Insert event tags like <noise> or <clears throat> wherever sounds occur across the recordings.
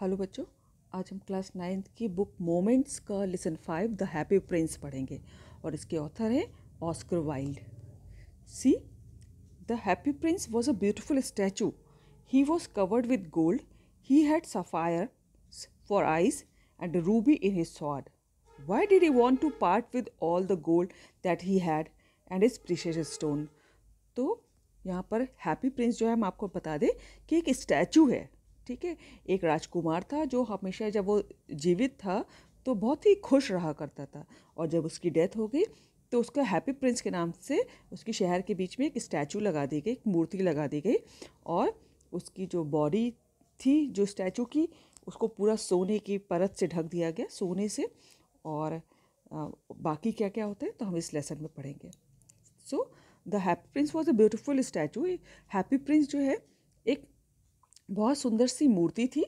Hello बच्चों आज हम क्लास नाइन्थ की बुक मोमेंट्स का lesson five the happy Prince पढ़ेंगे और इसके ऑथर हैं Oscar Wilde see the happy Prince was a beautiful statue he was covered with gold he had sapphire for eyes and ruby in his sword why did he want to part with all the gold that he had and his precious stone तो यहाँ पर happy Prince जो है हम आपको बता दें कि एक स्टैचू है ठीक है एक राजकुमार था जो हमेशा जब वो जीवित था तो बहुत ही खुश रहा करता था और जब उसकी डेथ हो गई तो उसका हैप्पी प्रिंस के नाम से उसके शहर के बीच में एक स्टैचू लगा दी गई एक मूर्ति लगा दी गई और उसकी जो बॉडी थी जो स्टैचू की उसको पूरा सोने की परत से ढक दिया गया सोने से और आ, बाकी क्या क्या होता है तो हम इस लेसन में पढ़ेंगे so the happy Prince was a beautiful statue Happy Prince जो है बहुत सुंदर सी मूर्ति थी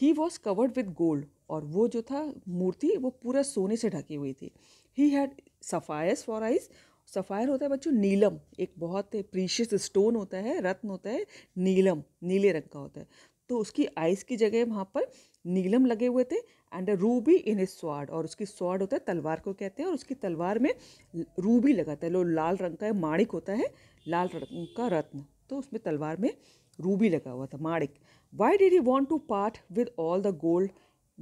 he was covered with gold और वो जो था मूर्ति वो पूरा सोने से ढकी हुई थी he had sapphires for eyes sapphire होता है बच्चों नीलम एक बहुत प्रीशियस स्टोन होता है रत्न होता है नीलम नीले रंग का होता है तो उसकी आइस की जगह वहाँ पर नीलम लगे हुए थे एंड अ रूबी इन ए स्वाड और उसकी स्वाड होता है तलवार को कहते हैं और उसकी तलवार में रूबी लगाता है लो लाल रंग का माणिक होता है लाल रंग का रत्न तो उसमें तलवार में रूबी लगा हुआ था माणिक why did he want to part with all the gold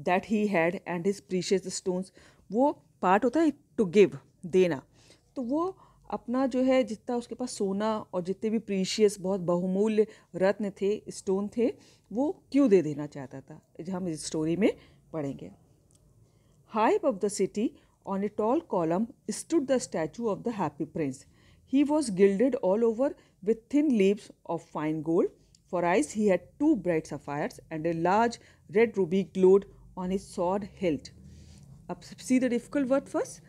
that he had and his precious stones वो पार्ट होता है टू गिव देना तो वो अपना जो है जितना उसके पास सोना और जितने भी प्रीशियस बहुत बहुमूल्य रत्न थे स्टोन थे वो क्यों दे देना चाहता था हम इस स्टोरी में पढ़ेंगे high of the city on a tall column stood the statue of the happy Prince he was gilded all over with thin leaves of fine gold For eyes, he had two bright sapphires, and a large red ruby glowed on his sword hilt. अब see the difficult word first.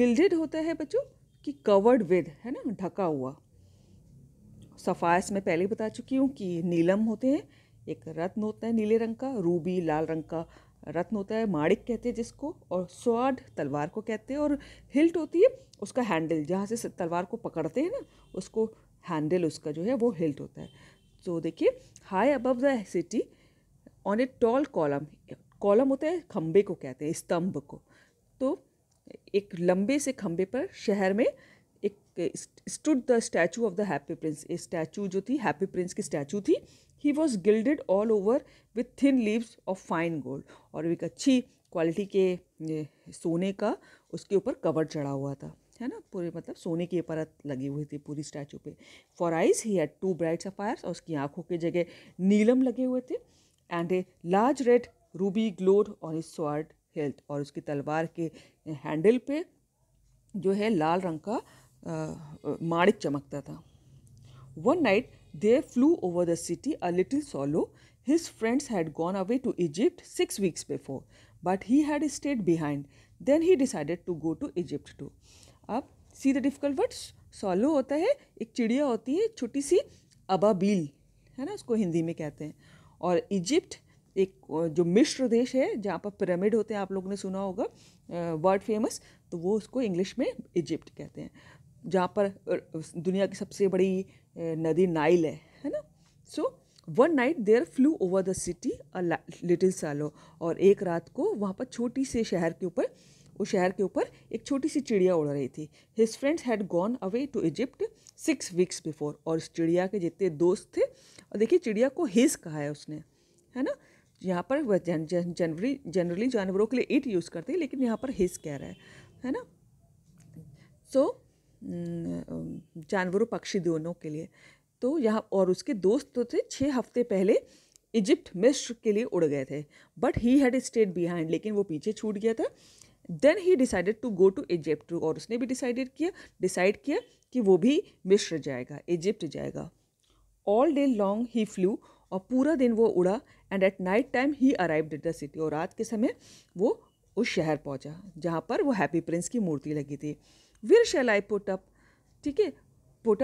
Gilded होता है बच्चों कि covered with है ना ढका हुआ सफायस में पहले बता चुकी हूँ कि नीलम होते हैं एक रत्न होता है नीले रंग का रूबी लाल रंग का रत्न होता है माणिक कहते हैं जिसको और स्वाड तलवार को कहते हैं और हिल्ट होती है उसका हैंडल जहाँ से तलवार को पकड़ते हैं ना उसको हैंडल उसका जो है वो हिल्ट होता है तो देखिए high above the city on a tall column column होता है खम्बे को कहते हैं स्तंभ को तो एक लंबे से खम्बे पर शहर में एक stood the statue of the happy Prince ये स्टैचू जो थी हैप्पी प्रिंस की स्टैचू थी he was gilded all over with thin leaves of fine gold और एक अच्छी क्वालिटी के सोने का उसके ऊपर कवर चढ़ा हुआ था है ना पूरे मतलब सोने की परत लगी हुई थी पूरी स्टैचू पे for eyes he had two bright sapphires और उसकी आंखों की जगह नीलम लगे हुए थे and a large red ruby glowed on his sword hilt और उसकी तलवार के हैंडल पे जो है लाल रंग का माणिक चमकता था one night there flew over the city a little swallow his friends had gone away to Egypt six weeks before but he had stayed behind then he decided to go to Egypt टू आप see the difficult word swallow होता है एक चिड़िया होती है छोटी सी अबाबील है ना उसको हिंदी में कहते हैं और इजिप्ट एक जो मिश्र देश है जहाँ पर पिरामिड होते हैं आप लोगों ने सुना होगा वर्ल्ड फेमस तो वो उसको इंग्लिश में इजिप्ट कहते हैं जहाँ पर दुनिया की सबसे बड़ी नदी नाइल है है ना so one night there flew over the city a little swallow और एक रात को वहाँ पर छोटी से शहर के ऊपर उस शहर के ऊपर एक छोटी सी चिड़िया उड़ रही थी his friends had gone away to Egypt six weeks before और इस चिड़िया के जितने दोस्त थे और देखिए चिड़िया को हिज कहा है उसने है ना यहाँ पर जन, जन, जनवरी जनरली जानवरों के लिए इट यूज़ करते हैं लेकिन यहाँ पर हिज कह रहा है है ना सो so, जानवरों पक्षी दोनों के लिए तो यहाँ और उसके दोस्त तो थे छः हफ्ते पहले इजिप्ट मिस्र के लिए उड़ गए थे but he had stayed behind लेकिन वो पीछे छूट गया था then he decided to go to Egypt और उसने भी डिसाइडेड किया डिसाइड किया कि वो भी मिस्र जाएगा इजिप्ट जाएगा all day long he flew और पूरा दिन वो उड़ा and at night time he arrived at the city और रात के समय वो उस शहर पहुंचा जहाँ पर वो हैप्पी प्रिंस की मूर्ति लगी थी वीर शेल आई अप ठीक है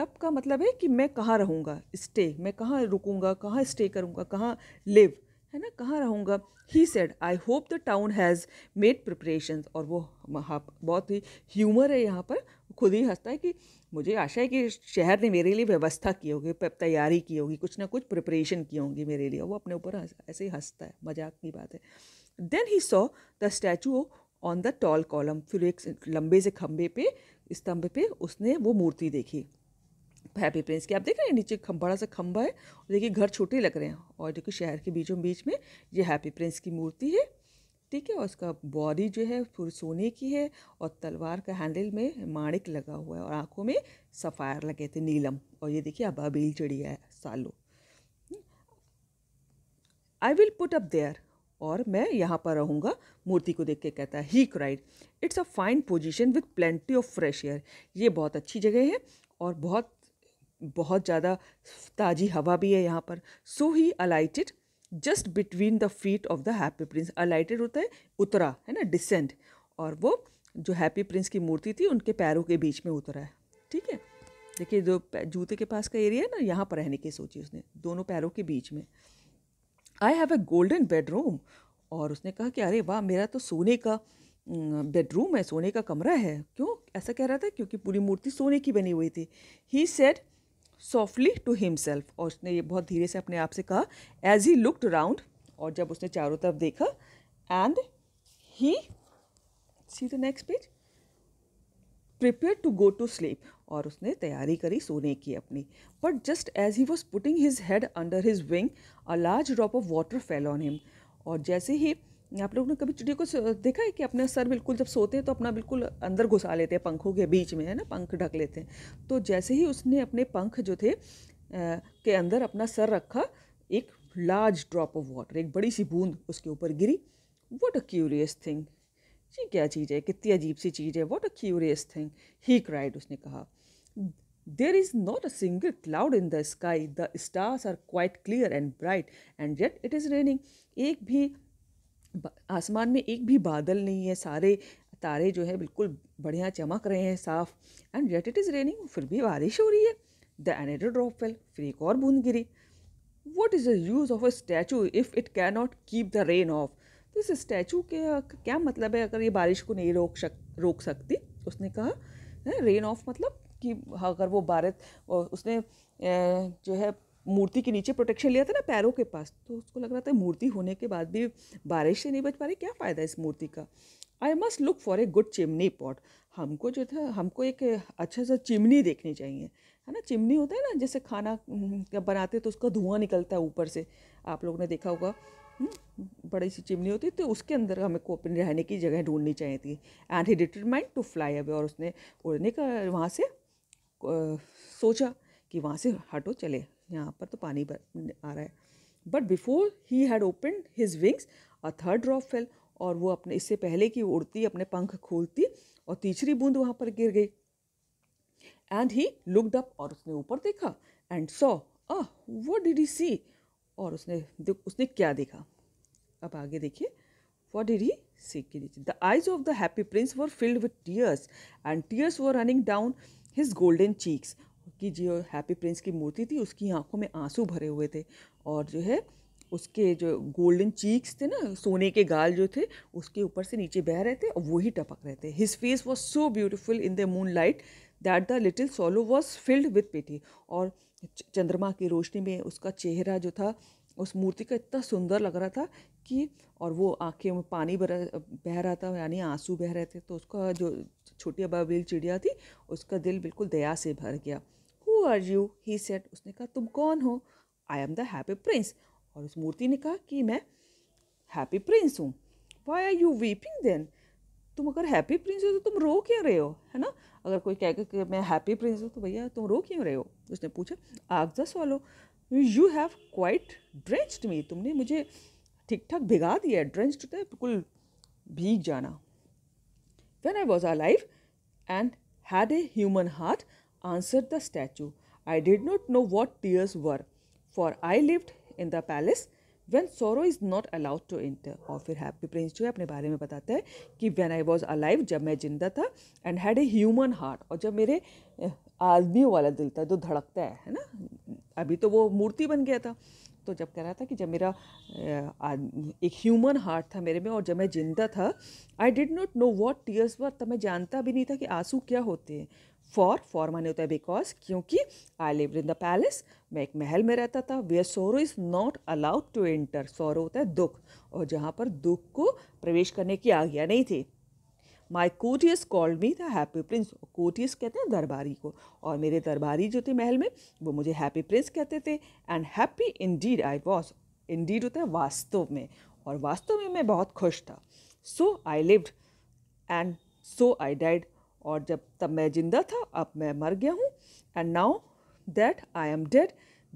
अप का मतलब है कि मैं कहाँ रहूँगा स्टे मैं कहाँ रुकूँगा कहाँ स्टे करूँगा कहाँ लिव है ना कहाँ रहूँगा he said I hope the town has made preparation और वो बहुत ही ह्यूमर है यहाँ पर खुद ही हंसता है कि मुझे आशा है कि शहर ने मेरे लिए व्यवस्था की होगी तैयारी की होगी कुछ ना कुछ प्रिपरेशन की होंगी मेरे लिए वो अपने ऊपर ऐसे ही हंसता है मजाक की बात है then he saw the statue on the tall column फिर एक लंबे से खंबे पे स्तंभ पे उसने वो मूर्ति देखी हैप्पी प्रिंस की आप देख रहे हैं नीचे खम, बड़ा सा खंबा है देखिए घर छोटे लग रहे हैं और देखिए शहर के बीचों बीच में ये हैप्पी प्रिंस की मूर्ति है ठीक है और उसका बॉडी जो है पूरी सोने की है और तलवार का हैंडल में माणिक लगा हुआ है और आँखों में सफ़ायर लगे थे नीलम और ये देखिए अब अबील चढ़ी है swallow I will put up there और मैं यहाँ पर रहूँगा मूर्ति को देख के कहता है he cried it's a fine position with plenty of fresh air ये बहुत अच्छी जगह है और बहुत बहुत ज़्यादा ताज़ी हवा भी है यहाँ पर so he alighted just between the feet of the happy Prince alighted होता है उतरा है ना डिसेंड और वो जो हैप्पी प्रिंस की मूर्ति थी उनके पैरों के बीच में उतरा है ठीक है देखिए जो जूते के पास का एरिया है ना यहाँ पर रहने की सोची उसने दोनों पैरों के बीच में I have a golden bedroom और उसने कहा कि अरे वाह मेरा तो सोने का बेडरूम है सोने का कमरा है क्यों ऐसा कह रहा था क्योंकि पूरी मूर्ति सोने की बनी हुई थी he said softly to himself और उसने ये बहुत धीरे से अपने आप से कहा एज ही लुकड राउंड और जब उसने चारों तरफ देखा and he see the next page prepare to go to sleep और उसने तैयारी करी सोने की अपनी but just as he was putting his head under his wing a large drop of water fell on him और जैसे ही आप लोगों ने कभी चिड़ियों को देखा है कि अपना सर बिल्कुल जब सोते हैं तो अपना बिल्कुल अंदर घुसा लेते हैं पंखों के बीच में है ना पंख ढक लेते हैं तो जैसे ही उसने अपने पंख जो थे के अंदर अपना सर रखा एक लार्ज ड्रॉप ऑफ वाटर एक बड़ी सी बूंद उसके ऊपर गिरी वॉट अ क्यूरियस थिंग जी क्या चीज़ है कितनी अजीब सी चीज़ है what a curious thing he cried उसने कहा there is not a single cloud in the sky the stars are quite clear and bright and yet it is raining एक भी आसमान में एक भी बादल नहीं है सारे तारे जो है बिल्कुल बढ़िया चमक रहे हैं साफ and yet it is raining फिर भी बारिश हो रही है द एनेडो ड्रॉप फेल फिर एक और बूंद गिरी what is the use of a statue if it can not keep the rain off तो इस स्टैचू के क्या मतलब है अगर ये बारिश को नहीं रोक शक रोक सकती तो उसने कहा रेन ऑफ मतलब कि अगर वो बारिश उसने जो है मूर्ति के नीचे प्रोटेक्शन लिया था ना पैरों के पास तो उसको लग रहा था मूर्ति होने के बाद भी बारिश से नहीं बच पा रही क्या फ़ायदा इस मूर्ति का I must look for a good chimney pot हमको जो था हमको एक अच्छा सा चिमनी देखनी चाहिए है ना चिमनी होता है ना जैसे खाना हम्म, बनाते तो उसका धुआं निकलता है ऊपर से आप लोगों ने देखा होगा हम्म, बड़ी सी चिमनी होती तो उसके अंदर हमें को अपने रहने की जगह ढूंढनी चाहिए थी and he determined to fly away और उसने उड़ने का वहाँ से सोचा कि वहाँ से हटो चले यहाँ पर तो पानी पर आ रहा है but before he had open his wings a third drop fell और वो अपने इससे पहले की उड़ती अपने पंख खोलती और तीसरी बूंद वहाँ पर गिर गई एंड ही लुकड अप और उसने ऊपर देखा एंड सॉ अह वो डिड ही सी और उसने उसने क्या देखा अब आगे देखिए वॉट डिड ही सी के नीचे the eyes of the happy Prince were filled with tears and tears were running down his golden cheeks कि जो हैप्पी प्रिंस की मूर्ति थी उसकी आंखों में आंसू भरे हुए थे और जो है उसके जो गोल्डन चीक्स थे ना सोने के गाल जो थे उसके ऊपर से नीचे बह रहे थे और वही टपक रहे थे his face was so beautiful in the moonlight that the little swallow was filled with pity और चंद्रमा की रोशनी में उसका चेहरा जो था उस मूर्ति का इतना सुंदर लग रहा था कि और वो आंखें में पानी बह बह रहा था यानी आंसू बह रहे थे तो उसका जो छोटी अबाबिल चिड़िया थी उसका दिल बिल्कुल दया से भर गया आर यू ही सेट उसने कहा तुम कौन हो I am the happy Prince और उस मूर्ति ने कहा कि मैं हैप्पी प्रिंस हूँ why are you weeping then तुम अगर हैप्पी प्रिंस हो तो तुम रो क्यों रहे हो है ना अगर कोई कह कि मैं हैप्पी प्रिंस हूँ तो भैया तुम रो क्यों रहे हो उसने पूछा आग the swallow you have quite drenched me तुमने मुझे ठीक ठाक भिगा दिया ड्रेंच्ड तो बिल्कुल भीग जाना when I was alive and had a human heart answered the statue, I did not know what tears were, for I lived in the palace when sorrow is not allowed to enter और फिर happy Prince जो है अपने बारे में बताता है कि वैन आई वॉज अलाइव जब मैं जिंदा था and had a human heart और जब मेरे आदमियों वाला दिल था जो धड़कता है है ना अभी तो वो मूर्ति बन गया था तो जब कह रहा था कि जब मेरा एक ह्यूमन हार्ट था मेरे में और जब मैं जिंदा था I did not know what tears were तब मैं जानता भी नहीं था कि आंसू क्या होते हैं फॉर फॉर माने होता है बिकॉज क्योंकि I live in the palace मैं एक महल में रहता था where sorrow is not allowed to enter sorrow होता है दुख और जहाँ पर दुख को प्रवेश करने की आज्ञा नहीं थी माई कोटियस कॉल्ड मी था हैप्पी प्रिंस कोटियस कहते हैं दरबारी को और मेरे दरबारी जो थे महल में वो मुझे हैप्पी प्रिंस कहते थे and happy indeed I was indeed होता है वास्तव में और वास्तव में मैं बहुत खुश था so I lived and so I died और जब तब मैं जिंदा था अब मैं मर गया हूँ and now that I am dead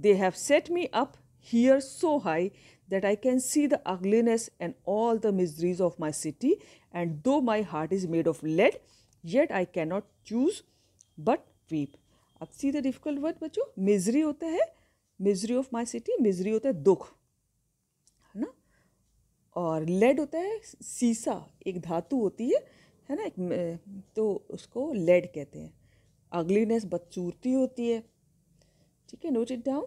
they have set me up here so high that I can see the ugliness and all the miseries of my city and though my heart is made of lead yet I can not choose but weep अब see the difficult word बचो misery होता है misery of my city misery होता है दुख है ना और लेड होता है सीसा एक धातु होती है है ना एक तो उसको लेड कहते हैं अगलीनेस बदसूरती होती है ठीक है note it down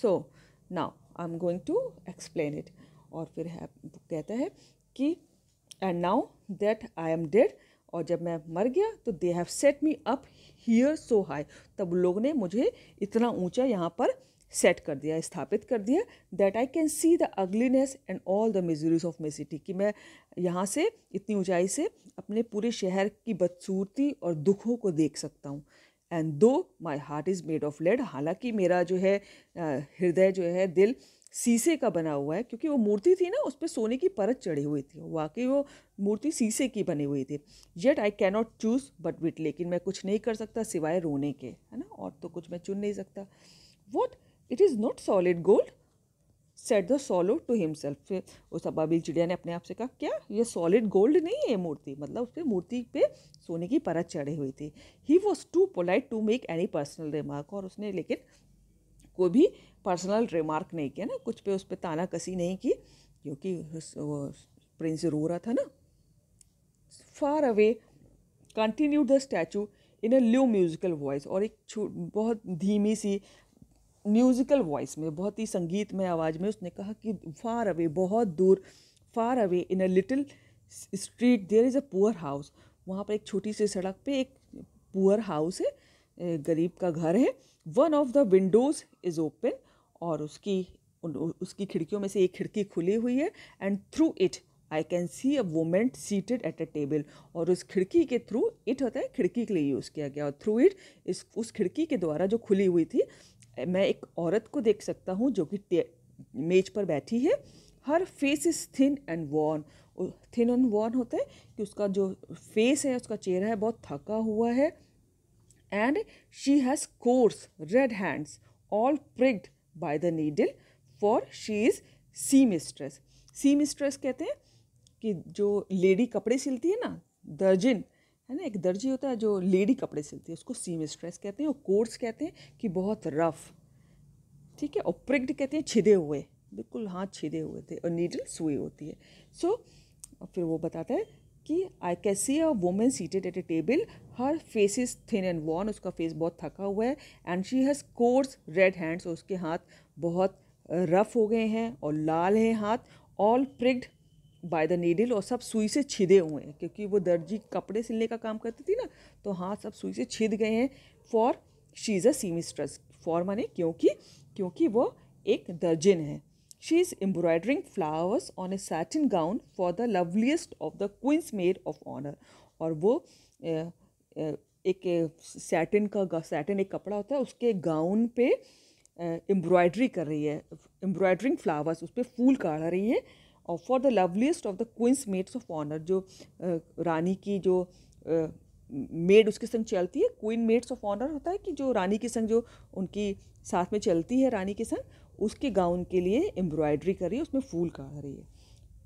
so now I am going to explain it और फिर है कहता है कि and now that I am dead और जब मैं मर गया तो they have set me up here so high तब लोगों ने मुझे इतना ऊंचा यहाँ पर सेट कर दिया स्थापित कर दिया that I can see the ugliness and all the miseries of my city कि मैं यहाँ से इतनी ऊंचाई से अपने पूरे शहर की बदसूरती और दुखों को देख सकता हूँ and though my heart is made of lead हालांकि मेरा जो है हृदय जो है दिल शीशे का बना हुआ है क्योंकि वो मूर्ति थी ना उस पर सोने की परत चढ़ी हुई थी वाकई वो मूर्ति शीशे की बनी हुई थी yet I cannot choose but weep लेकिन मैं कुछ नहीं कर सकता सिवाय रोने के है ना और तो कुछ मैं चुन नहीं सकता what it is not solid gold said the swallow to himself फिर उस अबाबिल चिड़िया ने अपने आप से कहा क्या ये सॉलिड गोल्ड नहीं है मूर्ति मतलब उस पर मूर्ति पे सोने की परत चढ़ी हुई थी he was too polite to make any personal remark और उसने लेकिन कोई भी पर्सनल रिमार्क नहीं किया ना कुछ पे उस पर ताना कसी नहीं की क्योंकि प्रिंस रो रहा था ना far away continue the statue in a low musical voice और एक बहुत धीमी सी म्यूज़िकल वॉइस में बहुत ही संगीत में आवाज़ में उसने कहा कि फार अवे बहुत दूर far away in a little street there is a poor house वहाँ पर एक छोटी सी सड़क पे एक पुअर हाउस है गरीब का घर है one of the windows is open और उसकी उसकी खिड़कियों में से एक खिड़की खुली हुई है and through it I can see a woman seated at a table और उस खिड़की के थ्रू इट होता है खिड़की के लिए यूज़ किया गया और थ्रू इट इस उस खिड़की के द्वारा जो खुली हुई थी मैं एक औरत को देख सकता हूँ जो कि मेज पर बैठी है her face is thin and worn thin and worn होता है कि उसका जो फेस है उसका चेहरा है बहुत थका हुआ है and she has coarse red hands all pricked by the needle for she is seamstress seamstress कहते हैं कि जो लेडी कपड़े सिलती है ना दर्जन है ना एक दर्जी होता है जो लेडी कपड़े सिलती है उसको सीम स्ट्रेस कहते हैं और कोर्स कहते हैं कि बहुत रफ ठीक है और प्रिग्ड कहते हैं छिदे हुए बिल्कुल हाथ छिदे हुए थे और नीडल सुई होती है सो so, फिर वो बताता है कि I can see a woman seated at a table her face is thin and worn उसका फेस बहुत थका हुआ है and she has coarse red hands उसके हाथ बहुत रफ हो गए हैं और लाल हैं हाथ all pricked by the needle और सब सुई से छिदे हुए हैं क्योंकि वो दर्जी कपड़े सिलने का काम करती थी ना तो हाँ सब सुई से छिद गए हैं for she is a stress for माने क्योंकि क्योंकि वो एक दर्जिन है she is embroidering flowers on a satin gown for the loveliest of the queen's maid of honour और वो ए, ए, एक सैटिन का सैटिन एक कपड़ा होता है उसके गाउन पे एम्ब्रॉयडरी कर रही है एम्ब्रॉयडरिंग फ्लावर्स उस पर फूल काढ़ रही है और for the loveliest of the queen's maids of honour जो रानी की जो मेड उसके संग चलती है क्वीन मेड्स ऑफ ऑनर होता है कि जो रानी के संग जो उनकी साथ में चलती है रानी के संग उसके गाउन के लिए एम्ब्रॉयडरी कर रही है उसमें फूल का रही है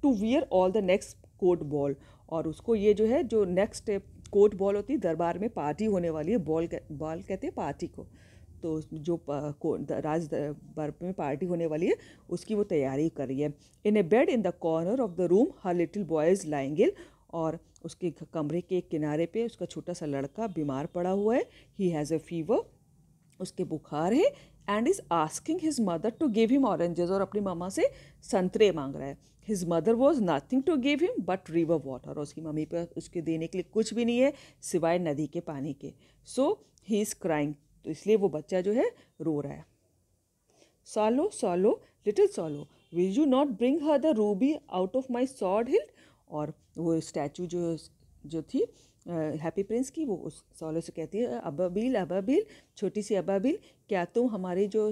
to wear at the next court ball और उसको ये जो है जो नेक्स्ट कोट बॉल होती है दरबार में पार्टी होने वाली है बॉल बॉल कहते हैं पार्टी को तो जो राज दरबार में पार्टी होने वाली है उसकी वो तैयारी कर रही है in a bed in the corner of the room her little boy's lying ill और उसके कमरे के किनारे पे उसका छोटा सा लड़का बीमार पड़ा हुआ है ही हैज़ ए फीवर उसके बुखार है and is asking his mother to give him oranges और अपनी मामा से संतरे मांग रहा है his mother was nothing to give him but river water और उसकी मम्मी पर उसके देने के लिए कुछ भी नहीं है सिवाय नदी के पानी के सो ही इज़ क्राइंग तो इसलिए वो बच्चा जो है रो रहा है swallow swallow little swallow will you not bring her the ruby out of my sword hilt और वो स्टैचू जो जो थी हैप्पी प्रिंस की वो उस सॉलो से कहती है अबाबील अबाबील छोटी सी अबाबील क्या तुम हमारे जो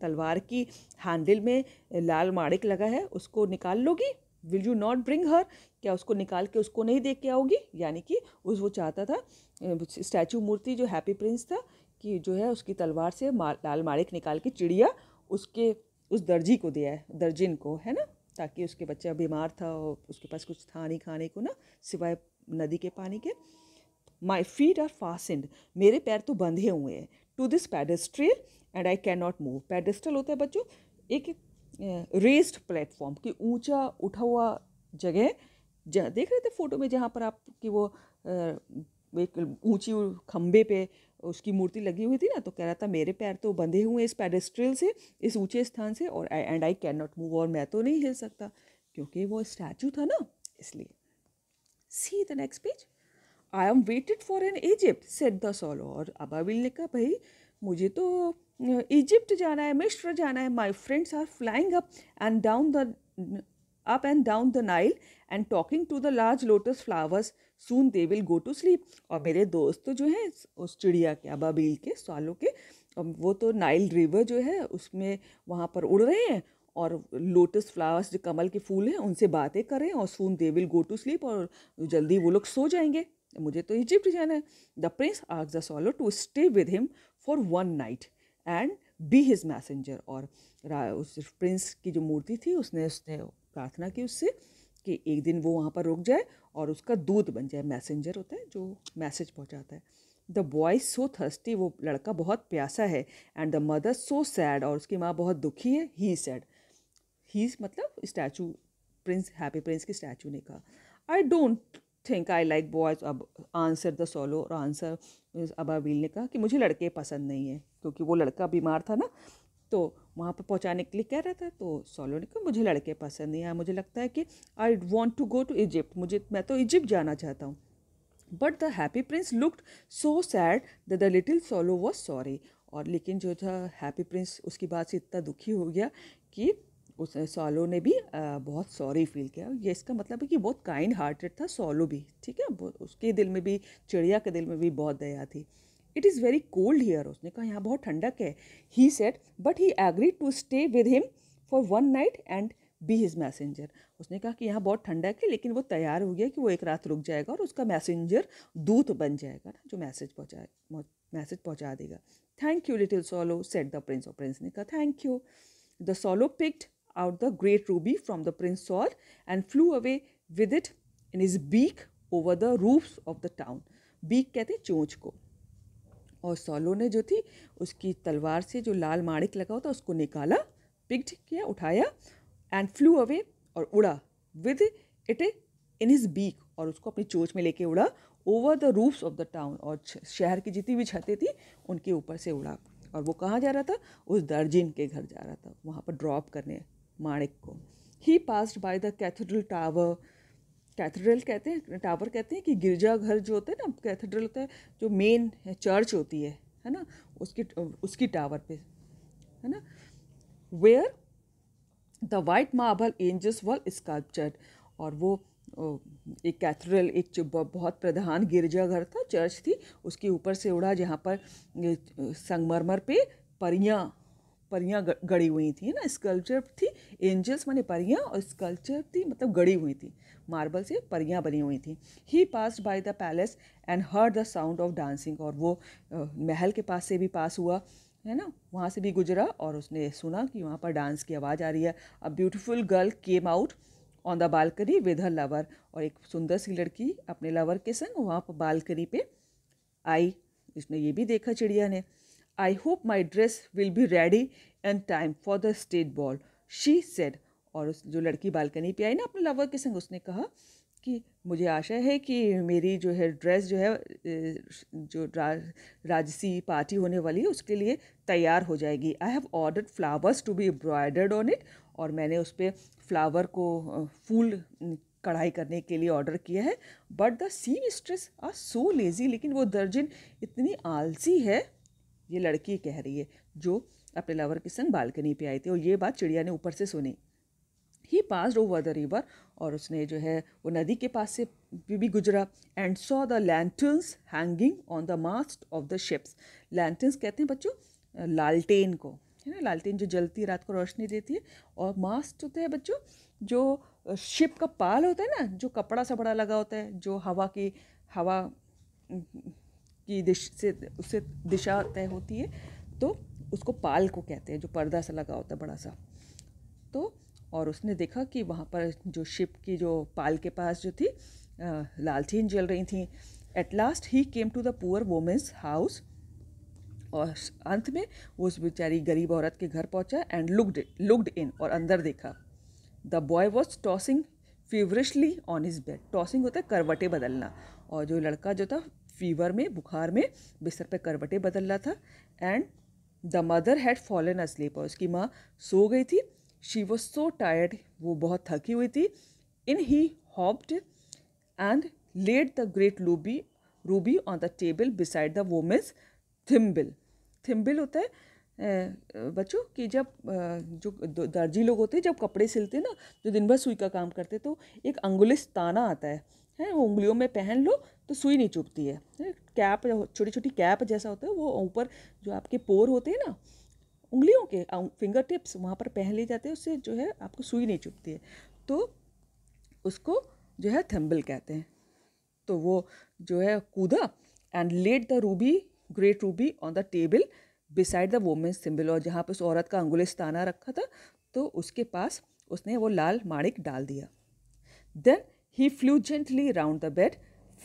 तलवार की हैंडल में लाल माड़िक लगा है उसको निकाल लोगी will you not bring her क्या उसको निकाल के उसको नहीं दे के आओगी यानी कि उस वो चाहता था स्टैचू मूर्ति जो हैप्पी प्रिंस था कि जो है उसकी तलवार से मार, लाल मारिक निकाल के चिड़िया उसके उस दर्जी को दिया है दर्जिन को है ना ताकि उसके बच्चा बीमार था और उसके पास कुछ था नहीं खाने को ना सिवाय नदी के पानी के माई फीट आर फासेंड मेरे पैर तो बंधे हुए हैं to this pedestal and I can not move pedestal होता है बच्चों एक रेस्ड प्लेटफॉर्म की ऊंचा उठा हुआ जगह देख रहे थे फोटो में जहाँ पर आप कि वो एक ऊँची खम्भे पे उसकी मूर्ति लगी हुई थी ना तो कह रहा था मेरे पैर तो बंधे हुए इस पेडेस्ट्रियल से इस ऊँचे स्थान से और and I can not move और मैं तो नहीं हिल सकता क्योंकि वो स्टैचू था ना इसलिए see the next page I am waited for in Egypt said the swallow और अबाबिल ने कहा भाई मुझे तो इजिप्ट जाना है मिश्र जाना है my friends are flying up and down the up and down the Nile and talking to the large lotus flowers soon they will go to sleep और मेरे दोस्त तो जो हैं उस चिड़िया के अबाबील के सालों के वो तो नाइल रिवर जो है उसमें वहाँ पर उड़ रहे हैं और लोटस फ्लावर्स जो कमल के फूल हैं उनसे बातें करें और soon they will go to sleep और जल्दी वो लोग सो जाएंगे मुझे तो इजिप्ट जाना है द प्रिंस आग the swallow to stay with him for one night and be his messenger और उस प्रिंस की जो मूर्ति थी उसने उसने प्रार्थना की उससे कि एक दिन वो वहाँ पर रुक जाए और उसका दूध बन जाए मैसेंजर होता है जो मैसेज पहुँचाता है द बॉय सो थर्स्टी वो लड़का बहुत प्यासा है and the mother so sad और उसकी माँ बहुत दुखी है ही सैड ही मतलब स्टैचू प्रिंस हैप्पी प्रिंस की स्टैचू ने कहा I don't think I like boys अब आंसर द सोलो और आंसर अबाबील ने कहा कि मुझे लड़के पसंद नहीं है क्योंकि वो लड़का बीमार था ना तो वहाँ पर पहुँचाने के लिए कह रहा था तो सोलो ने कहा मुझे लड़के पसंद नहीं आया मुझे लगता है कि I want to go to Egypt मुझे मैं तो इजिप्ट जाना चाहता हूँ but the happy prince looked so sad the the little swallow was sorry और लेकिन जो था हैप्पी प्रिंस उसकी बात से इतना दुखी हो गया कि उस सोलो ने भी बहुत सॉरी फील किया ये इसका मतलब है कि बहुत काइंड हार्टेड था सोलो भी ठीक है उसके दिल में भी चिड़िया के दिल में भी बहुत दया थी it is very cold here उसने कहा यहाँ बहुत ठंडक है he said but he agree to stay with him for one night and be his messenger उसने कहा कि यहाँ बहुत ठंडा है लेकिन वो तैयार हो गया कि वो एक रात रुक जाएगा और उसका मैसेंजर दूत बन जाएगा ना जो मैसेज पहुँचाए मैसेज पहुँचा देगा thank you little swallow said the prince और प्रिंस ने कहा thank you the swallow picked out the great ruby from the prince's sword and flew away with it in his beak over the roofs of the town beak कहते हैं चोंच को और swallow ने जो थी उसकी तलवार से जो लाल माणिक लगा हुआ था उसको निकाला पिक किया उठाया एंड फ्लू अवे और उड़ा with it in his beak और उसको अपनी चोच में लेके उड़ा over the roofs of the town और शहर की जितनी भी छतें थी उनके ऊपर से उड़ा और वो कहाँ जा रहा था उस दर्जिन के घर जा रहा था वहाँ पर ड्रॉप करने माणिक को he passed by the cathedral tower cathedral कहते हैं टावर कहते हैं कि गिरजाघर जो होता है ना कैथेड्रल होता है जो मेन चर्च होती है है ना उसकी उसकी टावर पे है ना where the white marble angels were sculpture और वो एक कैथेड्रल एक बहुत प्रधान गिरजाघर था चर्च थी उसके ऊपर से उड़ा जहाँ पर संगमरमर पे परियाँ परियाँ गड़ी हुई थी ना स्कल्पचर थी एंजल्स माने परियाँ और स्कल्पचर थी मतलब गड़ी हुई थी मार्बल से परियाँ बनी हुई थी he pass by the palace and heard the sound of dancing और वो महल के पास से भी पास हुआ है ना वहाँ से भी गुजरा और उसने सुना कि वहाँ पर डांस की आवाज़ आ रही है a beautiful girl came out on the balcony with her lover और एक सुंदर सी लड़की अपने लवर के संग वहाँ पर बालकनी पे आई इसने ये भी देखा चिड़िया ने I hope my dress will be ready and time for the state ball she said और उस जो लड़की बालकनी पे आई ना अपने लवर के संग उसने कहा कि मुझे आशा है कि मेरी जो है ड्रेस जो है जो राजसी पार्टी होने वाली है उसके लिए तैयार हो जाएगी I have ordered flowers to be embroidered on it और मैंने उस पर फ्लावर को फूल कढ़ाई करने के लिए ऑर्डर किया है but the seamstress are so lazy लेकिन वो दर्जन इतनी आलसी है ये लड़की कह रही है जो अपने लवर के संग बालकनी पे आई थी और ये बात चिड़िया ने ऊपर से सुनी he pass over the river और उसने जो है वो नदी के पास से भी गुजरा and saw the lanterns hanging on the mast of the ships lanterns कहते हैं बच्चों लालटेन को है ना लालटेन जो जलती रात को रोशनी देती है और मास्ट होता है बच्चों जो शिप का पाल होता है ना जो कपड़ा सा बड़ा लगा होता है जो हवा की हवा की दिश से उससे दिशा तय होती है तो उसको पाल को कहते हैं जो पर्दा सा लगा होता है बड़ा सा तो और उसने देखा कि वहाँ पर जो शिप की जो पाल के पास जो थी लालटेन जल रही थी at last he came to the poor woman's house और अंत में वो उस बेचारी गरीब औरत के घर पहुँचा एंड लुकड लुकड इन और अंदर देखा the boy was tossing feverishly on his bed tossing होता है करवटें बदलना और जो लड़का जो था फीवर में बुखार में बिस्तर पर करवटें बदल रहा था and the mother had fallen asleep और उसकी माँ सो गई थी शी वॉज सो टायर्ड वो बहुत थकी हुई थी in he hopped and laid the great ruby ruby on the table beside the woman's thimble thimble होता है बच्चों कि जब जो दर्जी लोग होते हैं जब कपड़े सिलते ना जो दिन भर सुई का काम करते तो एक अंगुलिस ताना आता है है वो उंगलियों में पहन लो तो सुई नहीं चुभती है कैप छोटी छोटी कैप जैसा होता है वो ऊपर जो आपके पोर होते हैं ना उंगलियों के फिंगर टिप्स वहाँ पर पहन लिए जाते हैं उससे जो है आपको सुई नहीं चुपती है तो उसको जो है थम्बल कहते हैं तो वो जो है कूदा and let the ruby great ruby on the table beside the woman's thimble और जहाँ पर उस औरत का अंगुलिस्ताना रखा था तो उसके पास उसने वो लाल माणिक डाल दिया then he flew gently round the bed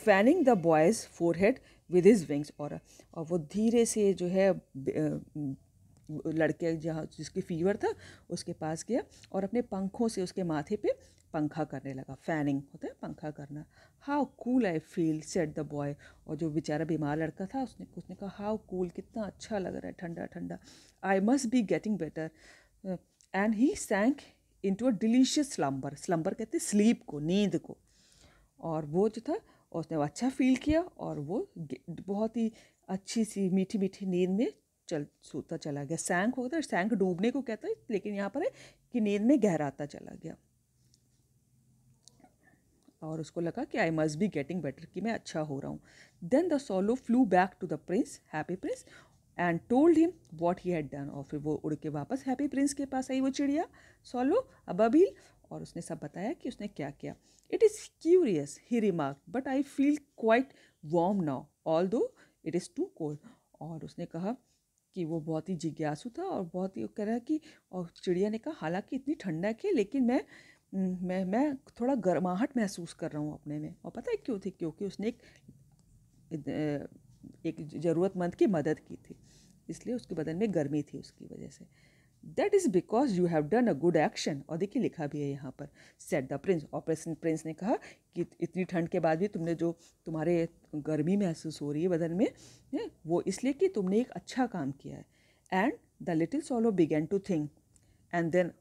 fanning the boy's head with his wings और वो धीरे से जो है लड़के जहाँ जिसकी फीवर था उसके पास गया और अपने पंखों से उसके माथे पे पंखा करने लगा फैनिंग होता है पंखा करना how cool I feel said the boy और जो बेचारा बीमार लड़का था उसने उसने कहा हाउ कूल cool, कितना अच्छा लग रहा है ठंडा ठंडा I must be getting better and he sank into a delicious slumber slumber कहते हैं स्लीप को नींद को और वो जो था उसने वो अच्छा फील किया और वो बहुत ही अच्छी सी मीठी मीठी नींद में चल सोता चला गया सैंक हो गया था सैंक डूबने को कहता है लेकिन यहाँ पर है कि नींद में गहराता चला गया और उसको लगा कि I must be getting better कि मैं अच्छा हो रहा हूँ then the swallow flew back to the prince happy prince and told him what he had done और फिर वो उड़ के वापस हैप्पी प्रिंस के पास आई वो चिड़िया सोलो अबाबील और उसने सब बताया कि उसने क्या किया it is curious he remark but I feel quite warm now although it is too cold और उसने कहा कि वो बहुत ही जिज्ञासु था और बहुत ही कह रहा है कि और चिड़िया ने कहा हालांकि इतनी ठंडक है लेकिन मैं मैं मैं थोड़ा गर्माहट महसूस कर रहा हूँ अपने में और पता है क्यों थी क्योंकि उसने एक एक ज़रूरतमंद की मदद की थी इसलिए उसके बदन में गर्मी थी उसकी वजह से that is because you have done a good action और देखिए लिखा भी है यहाँ पर said the prince operation prince ने कहा कि इतनी ठंड के बाद भी तुमने जो तुम्हारे गर्मी महसूस हो रही है बदन में है वो इसलिए कि तुमने एक अच्छा काम किया है and the little swallow began to think and then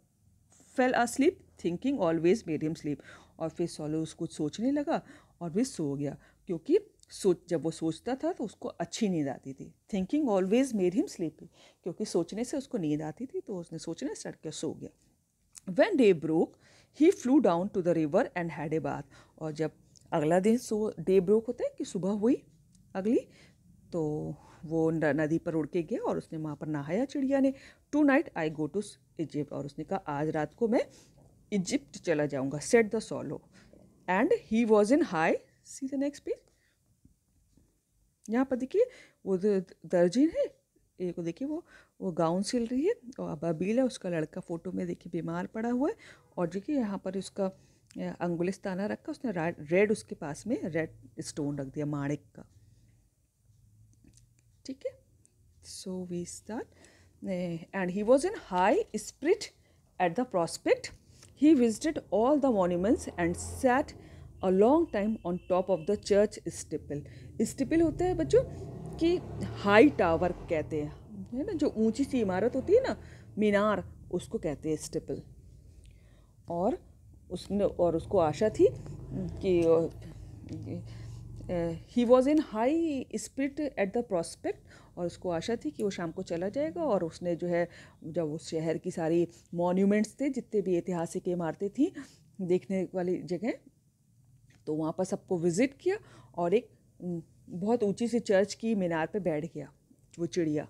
fell asleep thinking always made him sleep और फिर सॉलो उसको सोचने लगा और फिर सो गया क्योंकि सोच जब वो सोचता था तो उसको अच्छी नींद आती थी thinking always made him sleepy क्योंकि सोचने से उसको नींद आती थी तो उसने सोचने से के सो गया when day broke he flew down to the river and had a bath और जब अगला दिन सो डे ब्रोक होता है कि सुबह हुई अगली तो वो नदी पर उड़ के गया और उसने वहाँ पर नहाया चिड़िया ने tonight I go to Egypt और उसने कहा आज रात को मैं इजिप्ट चला जाऊँगा said the swallow and he was in high see the next page यहाँ पर देखिए वो जो है ये को देखिए वो वो गाउन सिल रही है और अबाबील है उसका लड़का फ़ोटो में देखिए बीमार पड़ा हुआ है और देखिए यहाँ पर उसका अंगुलिस्ताना रखा उसने रेड उसके पास में रेड स्टोन रख दिया माणिक का ठीक है so we start and he was in high spirit at the prospect he visited all the monuments and sat a long time on top of the church steeple steeple होता है बच्चों कि high tower कहते हैं है ना जो ऊंची सी इमारत होती है ना मीनार उसको कहते हैं स्टिपल और उसने और उसको आशा थी कि he was in high spirit at the prospect और उसको आशा थी कि वो शाम को चला जाएगा और उसने जो है जब उस शहर की सारी मॉन्यूमेंट्स थे जितने भी ऐतिहासिक इमारतें थी देखने वाली जगह तो वहाँ पर सबको विज़िट किया और एक बहुत ऊंची सी चर्च की मीनार पे बैठ गया वो चिड़िया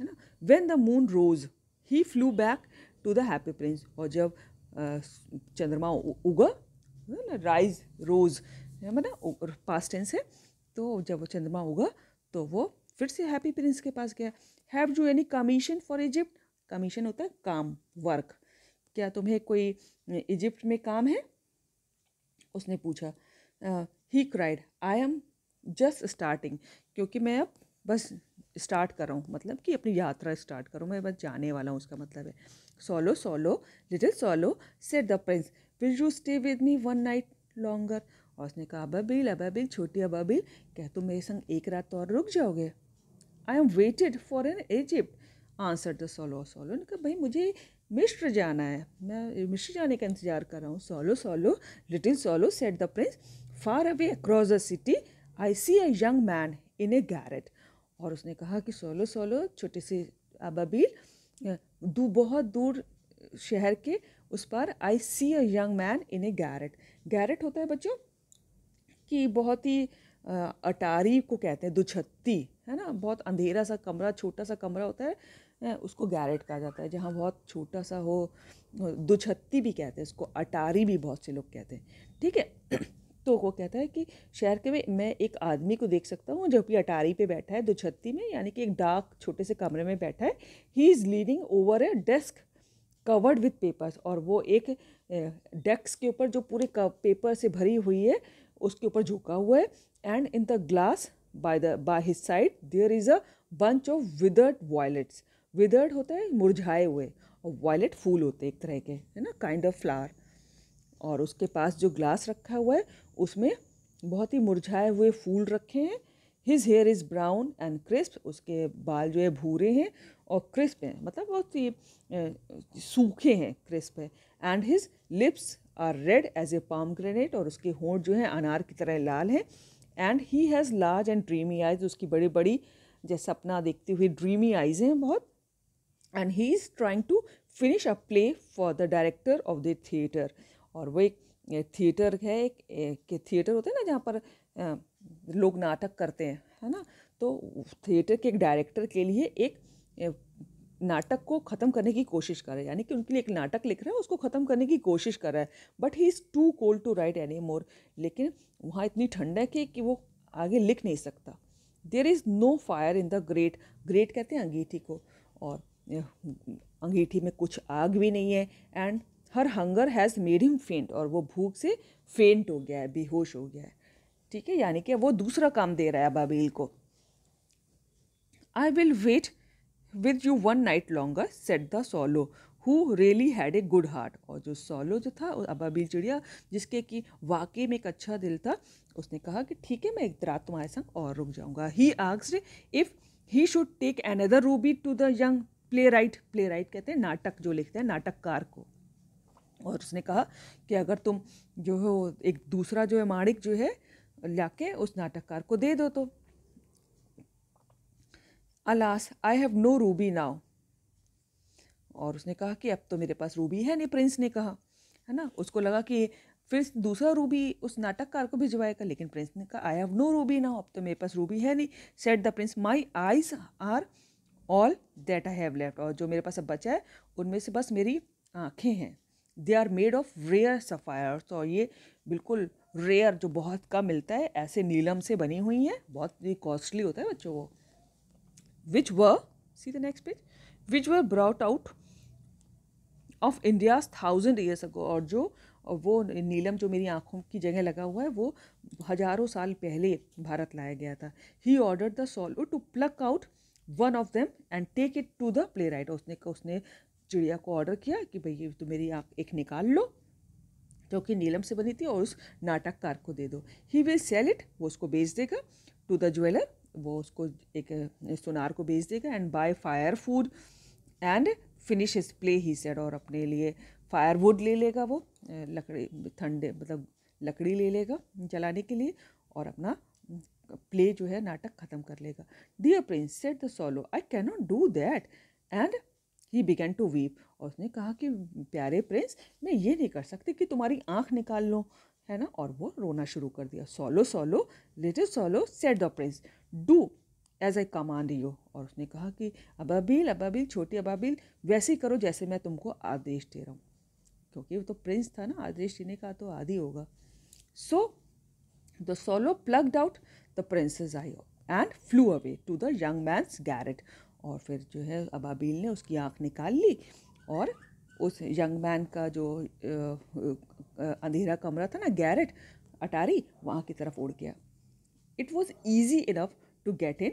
है ना when the moon rose he flew back to the happy Prince और जब चंद्रमा उगा ना राइज रोज मतलब पास्ट टेंस है तो जब वो चंद्रमा उगा तो वो फिर से हैप्पी प्रिंस के पास गया have you any commission for Egypt commission होता है काम वर्क क्या तुम्हें कोई इजिप्ट में काम है उसने पूछा he cried I am just starting क्योंकि मैं अब बस स्टार्ट कर रहा हूँ मतलब कि अपनी यात्रा स्टार्ट करूँ मैं बस जाने वाला हूँ उसका मतलब है swallow swallow little swallow said the prince will you stay with me one night longer और उसने कहा अबाबिल अबाबिल छोटी अबाबिल कह तुम मेरे संग एक रात और रुक जाओगे I am waited for in Egypt answer the swallow swallow ने कहा भाई मुझे मिस्र जाना है मैं मिस्र जाने का इंतजार कर रहा हूँ swallow swallow little swallow said the prince far away across the city I see a young man in a garret और उसने कहा कि सोलो सोलो छोटे से अबाबील दू बहुत दूर शहर के उस पर I see a young man in a garret garret होता है बच्चों कि बहुत ही अटारी को कहते हैं दुछत्ती है ना बहुत अंधेरा सा कमरा छोटा सा कमरा होता है उसको गैरेट कहा जाता है जहाँ बहुत छोटा सा हो दुछत्ती भी कहते हैं उसको अटारी भी बहुत से लोग कहते हैं ठीक है <clears throat> तो वो कहता है कि शहर के में मैं एक आदमी को देख सकता हूँ जो कि अटारी पे बैठा है दुछत्ती में यानी कि एक डार्क छोटे से कमरे में बैठा है he is leaning over a desk covered with papers और वो एक डेस्क के ऊपर जो पूरे पेपर से भरी हुई है उसके ऊपर झुका हुआ है and in the glass by the by his side there is a bunch of withered violets withered होता है मुरझाए हुए और वायलेट फूल होते एक तरह के है ना काइंड ऑफ फ्लावर और उसके पास जो ग्लास रखा हुआ है उसमें बहुत ही मुरझाए हुए फूल रखे हैं his hair is brown and crisp उसके बाल जो है भूरे हैं और क्रिस्प हैं मतलब बहुत ही सूखे हैं क्रिस्प है and his lips are red as a pomegranate और उसके होंठ जो है अनार की तरह लाल हैं and he has large and dreamy eyes उसकी बड़ी बड़ी जैसे अपना देखते हुए ड्रीमी आइज़ हैं बहुत and he is trying to finish a play for the director of the theatre और वो एक थिएटर है एक, एक थिएटर होते हैं ना जहाँ पर आ, लोग नाटक करते हैं है ना तो थिएटर के एक डायरेक्टर के लिए एक, एक नाटक को ख़त्म करने की कोशिश कर रहा है यानी कि उनके लिए एक नाटक लिख रहा है उसको ख़त्म करने की कोशिश कर रहा है but he is too cold to write any more लेकिन वहाँ इतनी ठंड है कि, कि वो आगे लिख नहीं सकता there is no fire in the grate grate कहते हैं अंगीठी को और अंगीठी में कुछ आग भी नहीं है and her hunger has made him faint और वो भूख से फेंट हो गया है बेहोश हो गया है ठीक है यानी कि वो दूसरा काम दे रहा है बाबेल को I will wait with you one night longer said the swallow who really had a good heart और जो सोलो जो था अबाबील चिड़िया जिसके कि वाकई में एक अच्छा दिल था उसने कहा कि ठीक है मैं एक रात तुम्हारे संग और रुक जाऊंगा he asks if he should take other ruby to the young playwright playwright कहते हैं नाटक जो लिखते हैं नाटककार को और उसने कहा कि अगर तुम जो हो एक दूसरा जो है माणिक जो है ला के उस नाटककार को दे दो तो alas I have no ruby now और उसने कहा कि अब तो मेरे पास रूबी है नहीं प्रिंस ने कहा है ना उसको लगा कि फिर दूसरा रूबी उस नाटककार को भिजवाएगा लेकिन प्रिंस ने कहा I have no ruby now अब तो मेरे पास रूबी है नहीं said the prince my eyes are all that I have left और जो मेरे पास अब बचा है उनमें से बस मेरी आँखें हैं they are made of rare sapphire तो ये बिल्कुल रेयर जो बहुत कम मिलता है ऐसे नीलम से बनी हुई हैं बहुत ही कॉस्टली होता है बच्चों वो which we see the next page which were brought out of India thousand years ago और जो वो नीलम जो मेरी आँखों की जगह लगा हुआ है वो हजारों साल पहले भारत लाया गया था he order the swallow to pluck out one of them and take it to the playwright उसने उसने चिड़िया को ऑर्डर किया कि भाई ये तो मेरी आँख एक निकाल लो जो कि नीलम से बनी थी और उस नाटककार को दे दो ही विल सेल इट वो उसको बेच देगा टू द ज्वेलर वो उसको एक सुनार को बेच देगा and buy fire food and finish his play he said और अपने लिए फायर वुड ले लेगा वो लकड़ी ठंडे मतलब लकड़ी ले लेगा जलाने के लिए और अपना प्ले जो है नाटक ख़त्म कर लेगा dear prince said the swallow I not do that and he began to weep और उसने कहा कि प्यारे प्रिंस मैं ये नहीं कर सकती कि तुम्हारी आंख निकाल लो है ना और वो रोना शुरू कर दिया swallow swallow little swallow said the prince do as I command you और उसने कहा कि अबाबिल अबाबिल छोटी अबाबिल वैसे ही करो जैसे मैं तुमको आदेश दे रहा हूँ क्योंकि वो तो प्रिंस था ना आदेश देने का तो आदि होगा so the swallow plucked out the prince's eye and flew away to the young man's garret और फिर जो है अबाबील ने उसकी आँख निकाल ली और उस यंग मैन का जो अंधेरा कमरा था ना गैरेट अटारी वहाँ की तरफ उड़ गया it was easy enough to get in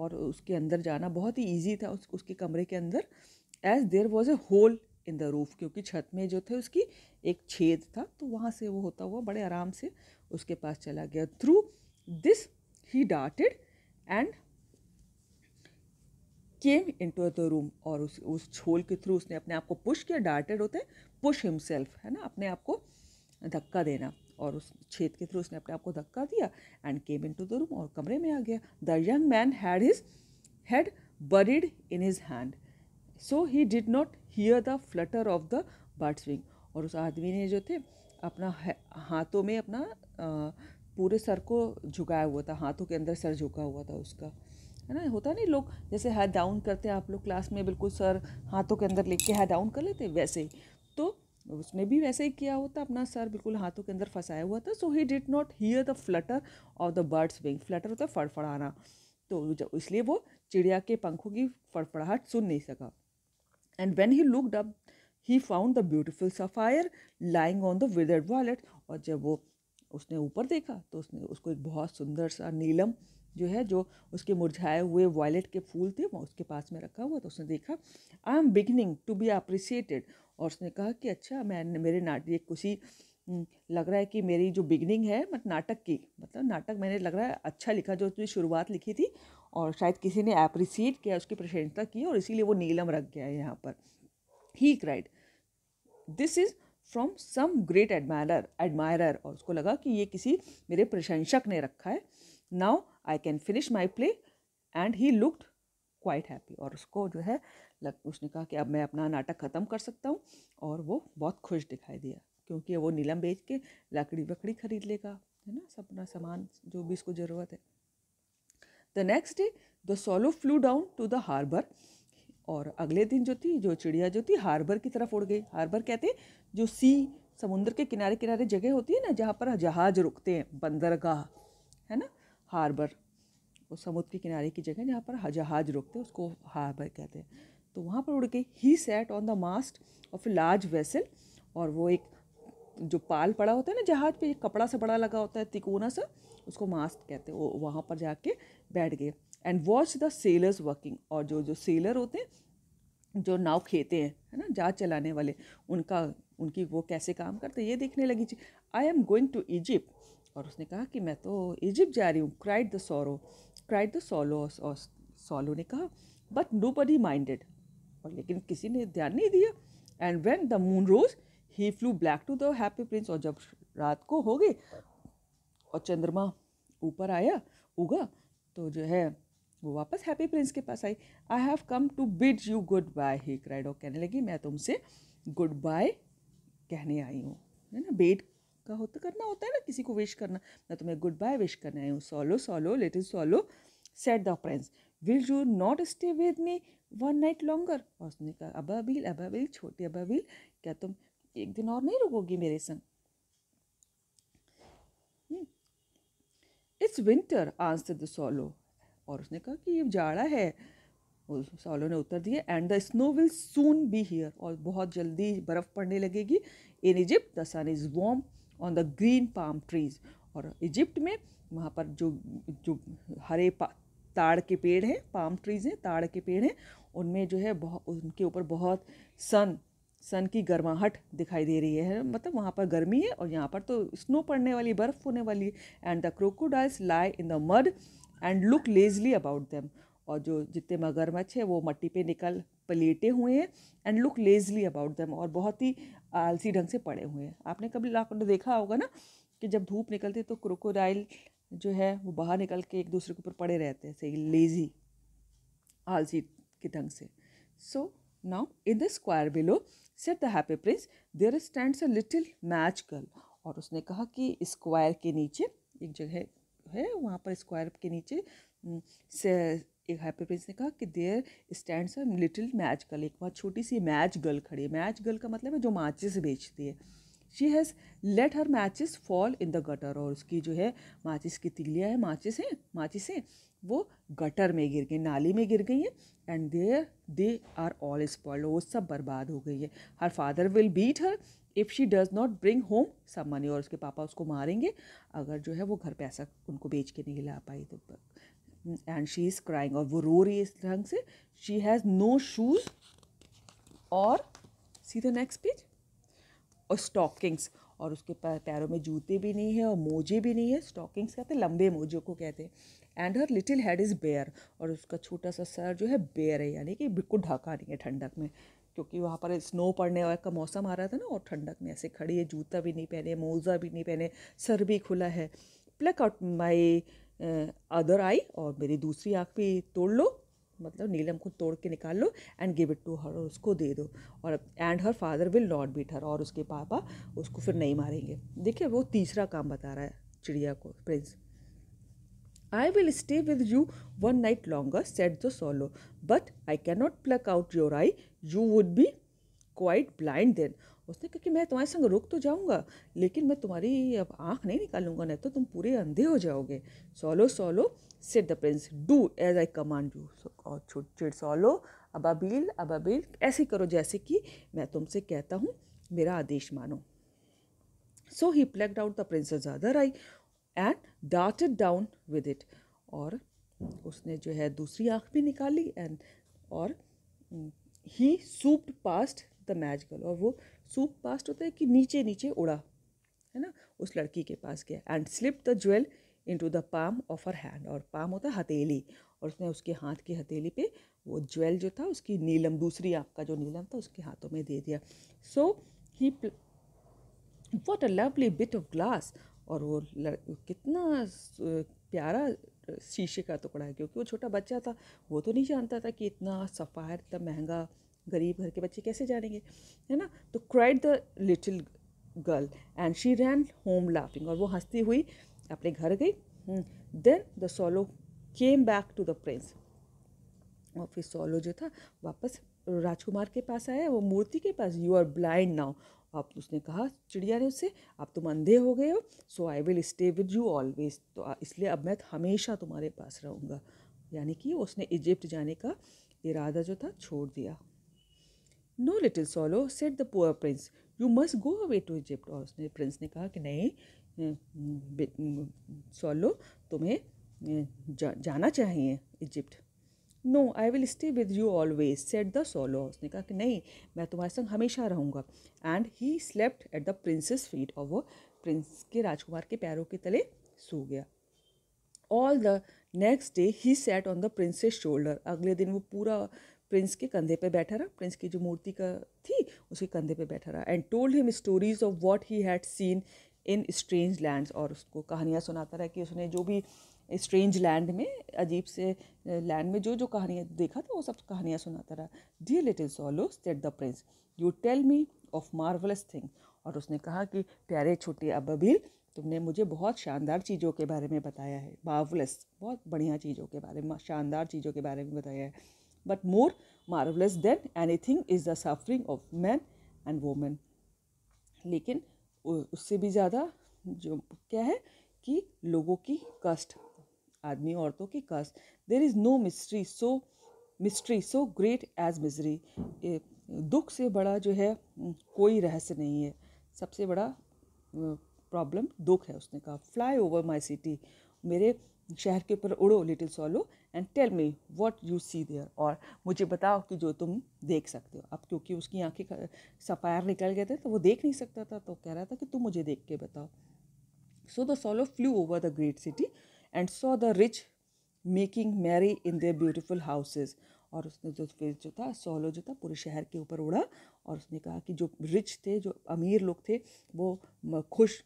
और उसके अंदर जाना बहुत ही ईजी था उस उसके कमरे के अंदर as there was a hole in the roof क्योंकि छत में जो थे उसकी एक छेद था तो वहाँ से वो होता हुआ बड़े आराम से उसके पास चला गया through this he darted and came into the room और उस उस छोल के थ्रू उसने अपने आप को पुश किया डार्टेड होते हैं पुश हिमसेल्फ है ना अपने आप को धक्का देना और उस छेद के थ्रू उसने अपने आप को धक्का दिया and came into the room और कमरे में आ गया the young man had his head buried in his hand so he did not hear the flutter of the bird's wing और उस आदमी ने जो थे अपना हाथों में अपना पूरे सर को झुकाया हुआ था हाथों के अंदर सर झुका हुआ था उसका है ना होता नहीं लोग जैसे हाथ डाउन करते हैं आप लोग क्लास में बिल्कुल सर हाथों के अंदर लेके हाथ डाउन कर लेते वैसे ही तो उसने भी वैसे ही किया होता अपना सर बिल्कुल हाथों के अंदर फंसाया हुआ था so he did not hear the flutter of the bird's wing flutter होता है फड़फड़ाना तो जब इसलिए वो चिड़िया के पंखों की फड़फड़ाहट सुन नहीं सका and when he looked up he found the beautiful sapphire lying on the withered violet और जब वो उसने ऊपर देखा तो उसने उसको एक बहुत सुंदर सा नीलम जो है जो उसके मुरझाए हुए वॉयलेट के फूल थे वो उसके पास में रखा हुआ तो उसने देखा I am beginning to be appreciated और उसने कहा कि अच्छा मैं मेरे नाट ये खुशी लग रहा है कि मेरी जो बिगनिंग है मतलब नाटक की मतलब नाटक मैंने लग रहा है अच्छा लिखा जो उसने शुरुआत लिखी थी और शायद किसी ने अप्रिसिएट किया उसकी प्रशंसा की और इसीलिए वो नीलम रख गया है यहाँ पर he cried this is from some great admire admirer और उसको लगा कि ये किसी मेरे प्रशंसक ने रखा है now I can finish my play and he looked quite happy और उसको जो है लग उसने कहा कि अब मैं अपना नाटक ख़त्म कर सकता हूँ और वो बहुत खुश दिखाई दिया क्योंकि वो नीलम बेच के लकड़ी वकड़ी खरीद लेगा है ना अपना सामान जो भी इसको ज़रूरत है the next day the swallow flew down to the harbour और अगले दिन जो थी जो चिड़िया जो थी हार्बर की तरफ उड़ गई हार्बर कहते जो सी समुद्र के किनारे किनारे जगह होती है ना जहाँ पर जहाज रुकते हैं बंदरगाह है ना हार्बर वो समुद्र के किनारे की जगह जहाँ पर जहाज रुकते हैं उसको हार्बर कहते हैं तो वहाँ पर उड़ गई he sat on the mast of a large vessel और वो एक जो पाल पड़ा होता है ना जहाज पे एक कपड़ा सा बड़ा लगा होता है तिकोना सा उसको मास्ट कहते हैं वो वहाँ पर जाके बैठ गए and watch the sailors working और जो जो सेलर होते हैं जो नाव खेते हैं है ना जहाज चलाने वाले उनका उनकी वो कैसे काम करते ये देखने लगी थी I am going to Egypt और उसने कहा कि मैं तो इजिप्ट जा रही हूँ cried the swallow cried the swallow और सोलो ने कहा बट नो बडी माइंडेड और लेकिन किसी ने ध्यान नहीं दिया and when the moon rose he flew back to the happy Prince और जब रात को हो गई और चंद्रमा ऊपर आया उगा तो जो है वो वापस हैप्पी प्रिंस के पास आई I have come to bid you goodbye he cried और कहने लगी मैं तुमसे गुड बाय कहने आई हूँ है ना बेड का होता करना होता है ना किसी को विश करना मैं तुम्हें गुड बाय विश करने आई हूँ swallow swallow is swallow said the prince will you not stay with me one night longer और उसने कहा अबा बिल अबा बिल छोटे अबा बिल क्या तुम एक दिन और नहीं रुकोगी मेरे संग it's winter answer the swallow और उसने कहा कि ये जाड़ा है सॉलो ने उत्तर दिया and the snow will soon be here और बहुत जल्दी बर्फ़ पड़ने लगेगी in Egypt the sun is warm on the green palm trees और इजिप्ट में वहाँ पर जो जो हरे ताड़ के पेड़ हैं पाम ट्रीज़ हैं ताड़ के पेड़ हैं उनमें जो है बहुत उनके ऊपर बहुत सन सन की गर्माहट दिखाई दे रही है मतलब वहाँ पर गर्मी है और यहाँ पर तो स्नो पड़ने वाली बर्फ़ होने वाली है and the crocodiles lie in the mud and look lazily about them और जो जितने मगरमच्छ है वो मट्टी पे निकल पलेटे हुए हैं and look lazily about them और बहुत ही आलसी ढंग से पड़े हुए हैं आपने कभी लाखों देखा होगा ना कि जब धूप निकलती है तो क्रोकोडाइल जो है वो बाहर निकल के एक दूसरे के ऊपर पड़े रहते हैं सही लेज़ी आलसी के ढंग से so now in the square below said the happy prince there stands a little match girl और उसने कहा कि स्क्वायर के नीचे एक जगह है वहाँ पर स्क्वायर के नीचे से एक हैप्पी प्रिंस ने कहा कि there stands a little match girl एक वहाँ छोटी सी मैच गर्ल खड़ी है मैच गर्ल का मतलब है जो माचिस बेचती है she has let her matches fall in the gutter और उसकी जो है माचिस की तिलियाँ है माचिस हैं माचिस हैं वो गटर में गिर गई नाली में गिर गई हैं and there they are all spoiled वो सब बर्बाद हो गई है her father will beat her if she does not bring home some money और उसके पापा उसको मारेंगे अगर जो है वो घर पैसा उनको बेच के नहीं ला पाई तो एंड शी इज़ क्राइंग और वो रो रही है इस ढंग से शी हैज़ नो शूज़ और सी द नेक्स्ट पेज और स्टॉकिंग्स और उसके पैरों में जूते भी नहीं है और मोजे भी नहीं है स्टॉकिंग्स कहते हैं लंबे मोजे को कहते हैं and her little head is bare और उसका छोटा सा सर जो है बेयर है यानी कि बिल्कुल ढाका नहीं है ठंडक में क्योंकि वहाँ पर स्नो पड़ने का मौसम आ रहा था ना और ठंडक में ऐसे खड़ी है जूता भी नहीं पहने मोज़ा भी नहीं पहने सर भी खुला है pluck out my other eye और मेरी दूसरी आँख भी तोड़ लो मतलब नीलम को तोड़ के निकाल लो and give it to her और उसको दे दो और and her father will not beat her और उसके पापा उसको फिर नहीं मारेंगे देखिए वो तीसरा काम बता रहा है चिड़िया को prince I will stay with you one night longer, said the swallow. But I cannot pluck out your eye. You would be quite blind then. उसने कहा कि मैं तुम्हारे संग रुक तो जाऊंगा लेकिन मैं तुम्हारी अब आँख नहीं निकालूंगा नहीं तो तुम पूरे अंधे हो जाओगे swallow swallow said the prince do as I command you और छुट चिड़ सोलो अबाबील अबाबील ऐसे करो जैसे कि मैं तुमसे कहता हूँ मेरा आदेश मानो so he plucked out the prince's other eye and darted down with it और उसने जो है दूसरी आँख भी निकाली एंड और he swoop past the magical और वो सूप पास्ट होता है कि नीचे नीचे उड़ा है ना उस लड़की के पास गया and slip the jewel into the palm of her hand और पाम होता है हथेली और उसने उसके हाथ की हथेली पे वो ज्वेल जो था उसकी नीलम दूसरी आँख का जो नीलम था उसके हाथों में दे दिया so he what a lovely bit of glass और वो लड़ कितना प्यारा शीशे का टुकड़ा है क्योंकि वो छोटा बच्चा था वो तो नहीं जानता था कि इतना सफ़ायर इतना महंगा गरीब घर के बच्चे कैसे जानेंगे है ना तो cried the little girl and she ran home laughing और वो हंसती हुई अपने घर गई then the swallow came back to the prince और फिर सोलो जो था वापस राजकुमार के पास आया वो मूर्ति के पास यू आर ब्लाइंड नाउ अब उसने कहा चिड़िया ने उससे अब तुम अंधे हो गए हो so I will stay with you always तो इसलिए अब मैं हमेशा तुम्हारे पास रहूँगा यानी कि उसने इजिप्ट जाने का इरादा जो था छोड़ दिया no little swallow said the poor prince you must go away to Egypt और उसने प्रिंस ने कहा कि नहीं सोलो तुम्हें जा, जाना चाहिए Egypt no I will stay with you always said the swallow उसने कहा कि नहीं मैं तुम्हारे संग हमेशा रहूँगा and he slept at the prince's feet और वो प्रिंस के राजकुमार के पैरों के तले सो गया all the next day he sat on the prince's shoulder अगले दिन वो पूरा प्रिंस के कंधे पे बैठा रहा प्रिंस की जो मूर्ति का थी उसके कंधे पे बैठा रहा and told him stories of what he had seen in strange lands और उसको कहानियाँ सुनाता रहा कि उसने जो भी स्ट्रेंज लैंड में अजीब से लैंड में जो जो कहानियाँ देखा था वो सब कहानियाँ सुनाता रहा dear little swallow said the prince you tell me of marvellous thing और उसने कहा कि प्यारे छोटे अबील तुमने मुझे बहुत शानदार चीज़ों के बारे में बताया है मार्वलस बहुत बढ़िया चीज़ों के बारे में शानदार चीज़ों के बारे में बताया है but more marvellous than anything is the suffering of man and women लेकिन उससे भी ज़्यादा जो क्या है कि लोगों की कष्ट आदमी औरतों के कस there is no mystery so mystery so great as misery दुख से बड़ा जो है कोई रहस्य नहीं है सबसे बड़ा प्रॉब्लम दुख है उसने कहा फ्लाई ओवर माई सिटी मेरे शहर के ऊपर उड़ो little swallow and tell me what you see there और मुझे बताओ कि जो तुम देख सकते हो अब क्योंकि उसकी आंखें सफ़ायर निकल गए थे तो वो देख नहीं सकता था तो कह रहा था कि तुम मुझे देख के बताओ so the swallow flew over the great city and saw the rich making merry in their beautiful houses और उसने जो फिर जो था सोलो जो था पूरे शहर के ऊपर उड़ा और उसने कहा कि जो रिच थे जो अमीर लोग थे वो खुश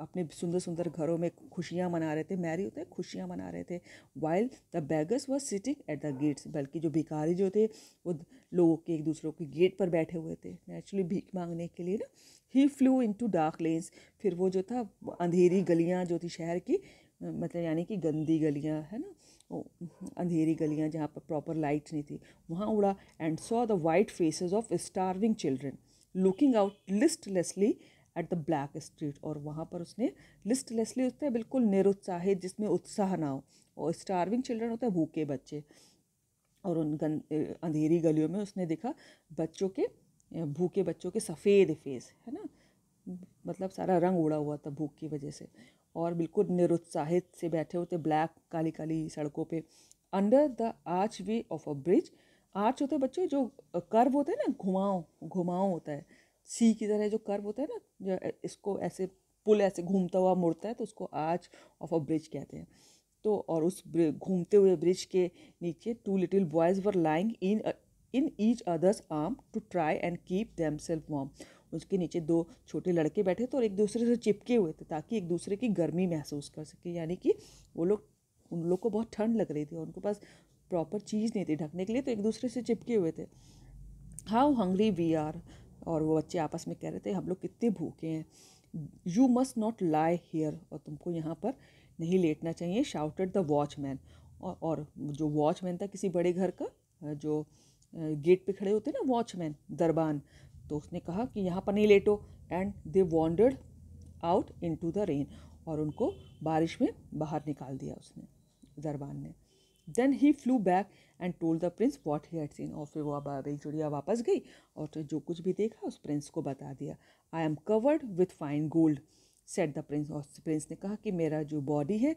अपने सुंदर सुंदर घरों में खुशियाँ मना रहे थे मैरी होते खुशियाँ मना रहे थे while the beggars were sitting at the gates बल्कि जो भिखारी जो थे वो लोगों के एक दूसरों के गेट पर बैठे हुए थे नेचुरली भीख मांगने के लिए ना he flew into dark lanes फिर वो जो था अंधेरी गलियाँ जो थी शहर की मतलब यानी कि गंदी गलियाँ है ना अंधेरी गलियाँ जहाँ पर प्रॉपर लाइट नहीं थी वहाँ उड़ा and saw the white faces of starving children looking out listlessly at the black street और वहाँ पर उसने लिस्टलेसली उस बिल्कुल निरुत्साहित जिसमें उत्साह ना हो और स्टारविंग चिल्ड्रन होते हैं भूखे बच्चे और उन गन अंधेरी गलियों में उसने देखा बच्चों के भूखे बच्चों के सफ़ेद फेस है ना मतलब सारा रंग उड़ा हुआ था भूख की वजह से और बिल्कुल निरुत्साहित से बैठे होते ब्लैक काली काली सड़कों पे under the archway of a bridge arch होते बच्चों जो कर्व होते हैं ना घुमाओ घुमाओ होता है सी की तरह जो कर्व होता है ना जो इसको ऐसे पुल ऐसे घूमता हुआ मुड़ता है तो उसको आर्च ऑफ अ ब्रिज कहते हैं तो और उस घूमते हुए ब्रिज के नीचे two little boys were lying in in each other's arm to try and keep themselves warm उसके नीचे दो छोटे लड़के बैठे थे और एक दूसरे से चिपके हुए थे ताकि एक दूसरे की गर्मी महसूस कर सके यानी कि वो लोग उन लोग को बहुत ठंड लग रही थी और उनके पास प्रॉपर चीज़ नहीं थी ढकने के लिए तो एक दूसरे से चिपके हुए थे हाउ हंगरी वी आर और वो बच्चे आपस में कह रहे थे हम लोग कितने भूखे हैं you must not lie here और तुमको यहाँ पर नहीं लेटना चाहिए शाउटेड द वॉचमैन और, और जो वॉचमैन था किसी बड़े घर का जो गेट पे खड़े होते ना वॉचमैन दरबान तो उसने कहा कि यहाँ पर नहीं लेटो and they wandered out into the rain और उनको बारिश में बाहर निकाल दिया उसने जरबान ने then he flew back and told the prince what he had seen और फिर वो अब एक जुड़िया वापस गई और जो कुछ भी देखा उस प्रिंस को बता दिया I am covered with fine gold said the prince और प्रिंस ने कहा कि मेरा जो बॉडी है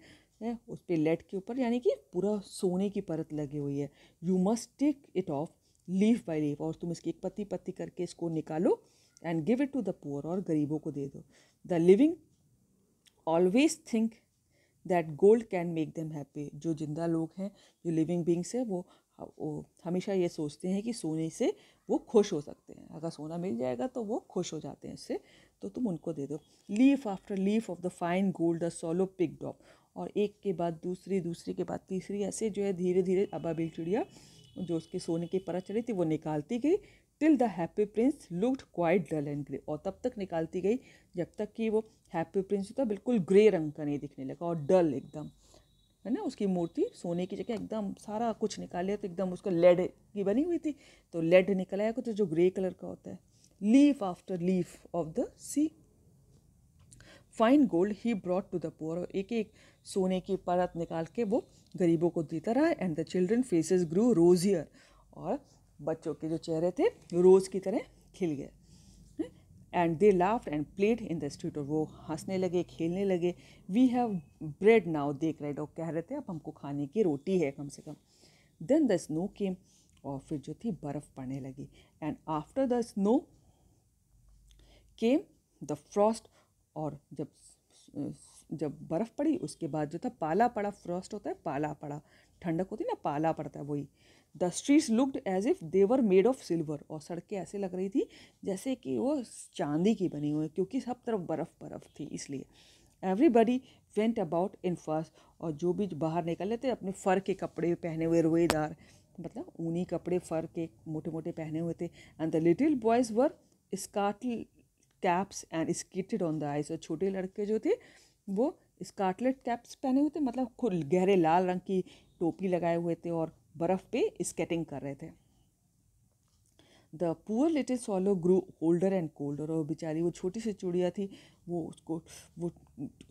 उस पर लेट के ऊपर यानी कि पूरा सोने की परत लगी हुई है you must take it off leaf by leaf और तुम इसकी एक पत्ती पत्ती करके इसको निकालो and give it to the poor और गरीबों को दे दो the living always think that gold can make them happy जो जिंदा लोग हैं जो लिविंग बींग्स हैं वो वो हमेशा ये सोचते हैं कि सोने से वो खुश हो सकते हैं अगर सोना मिल जाएगा तो वो खुश हो जाते हैं इससे तो तुम उनको दे दो leaf after leaf of the fine gold the swallow picked off और एक के बाद दूसरी दूसरी के बाद तीसरी ऐसे जो है धीरे धीरे अबाबिल चिड़िया जो उसके सोने की परत चढ़ी थी वो निकालती गई till the happy prince looked quite dull and grey और तब तक निकालती गई जब तक कि वो हैप्पी प्रिंस था बिल्कुल ग्रे रंग का नहीं दिखने लगा और डल एकदम है ना उसकी मूर्ति सोने की जगह एकदम सारा कुछ लिया तो एकदम उसका लेड की बनी हुई थी तो लेड निकलाया कुछ जो ग्रे कलर का होता है leaf after leaf of the see fine gold he brought to the poor और एक एक सोने की परत निकाल के वो गरीबों को देता रहा and the children faces grew rosier और बच्चों के जो चेहरे थे रोज़ की तरह खिल गए and they laughed and played in the street और वो हंसने लगे खेलने लगे वी हैव ब्रेड नाउ देख रहे डॉग कह रहे थे अब हमको खाने की रोटी है कम से कम देन द स्नो केम और फिर जो थी बर्फ़ पड़ने लगी and after the snow came the frost और जब जब बर्फ़ पड़ी उसके बाद जो था पाला पड़ा फ्रॉस्ट होता है पाला पड़ा ठंडक होती है ना पाला पड़ता है वही the streets looked as if they were made of silver और सड़कें ऐसे लग रही थी जैसे कि वो चांदी की बनी हुई क्योंकि सब तरफ बर्फ़ बर्फ़ थी इसलिए everybody went about in first और जो भी बाहर निकल लेते अपने फ़र के कपड़े पहने हुए रोएदार मतलब ऊनी कपड़े फ़र के मोटे मोटे पहने हुए थे and the little boys wore scarlet caps and skated on the ice और छोटे लड़के जो थे वो स्कार्टलेट कैप्स पहने हुए थे मतलब खुल गहरे लाल रंग की टोपी लगाए हुए थे और बर्फ़ पे स्केटिंग कर रहे थे the poor little swallow grew older and colder और बेचारी वो छोटी सी चूड़िया थी वो उसको वो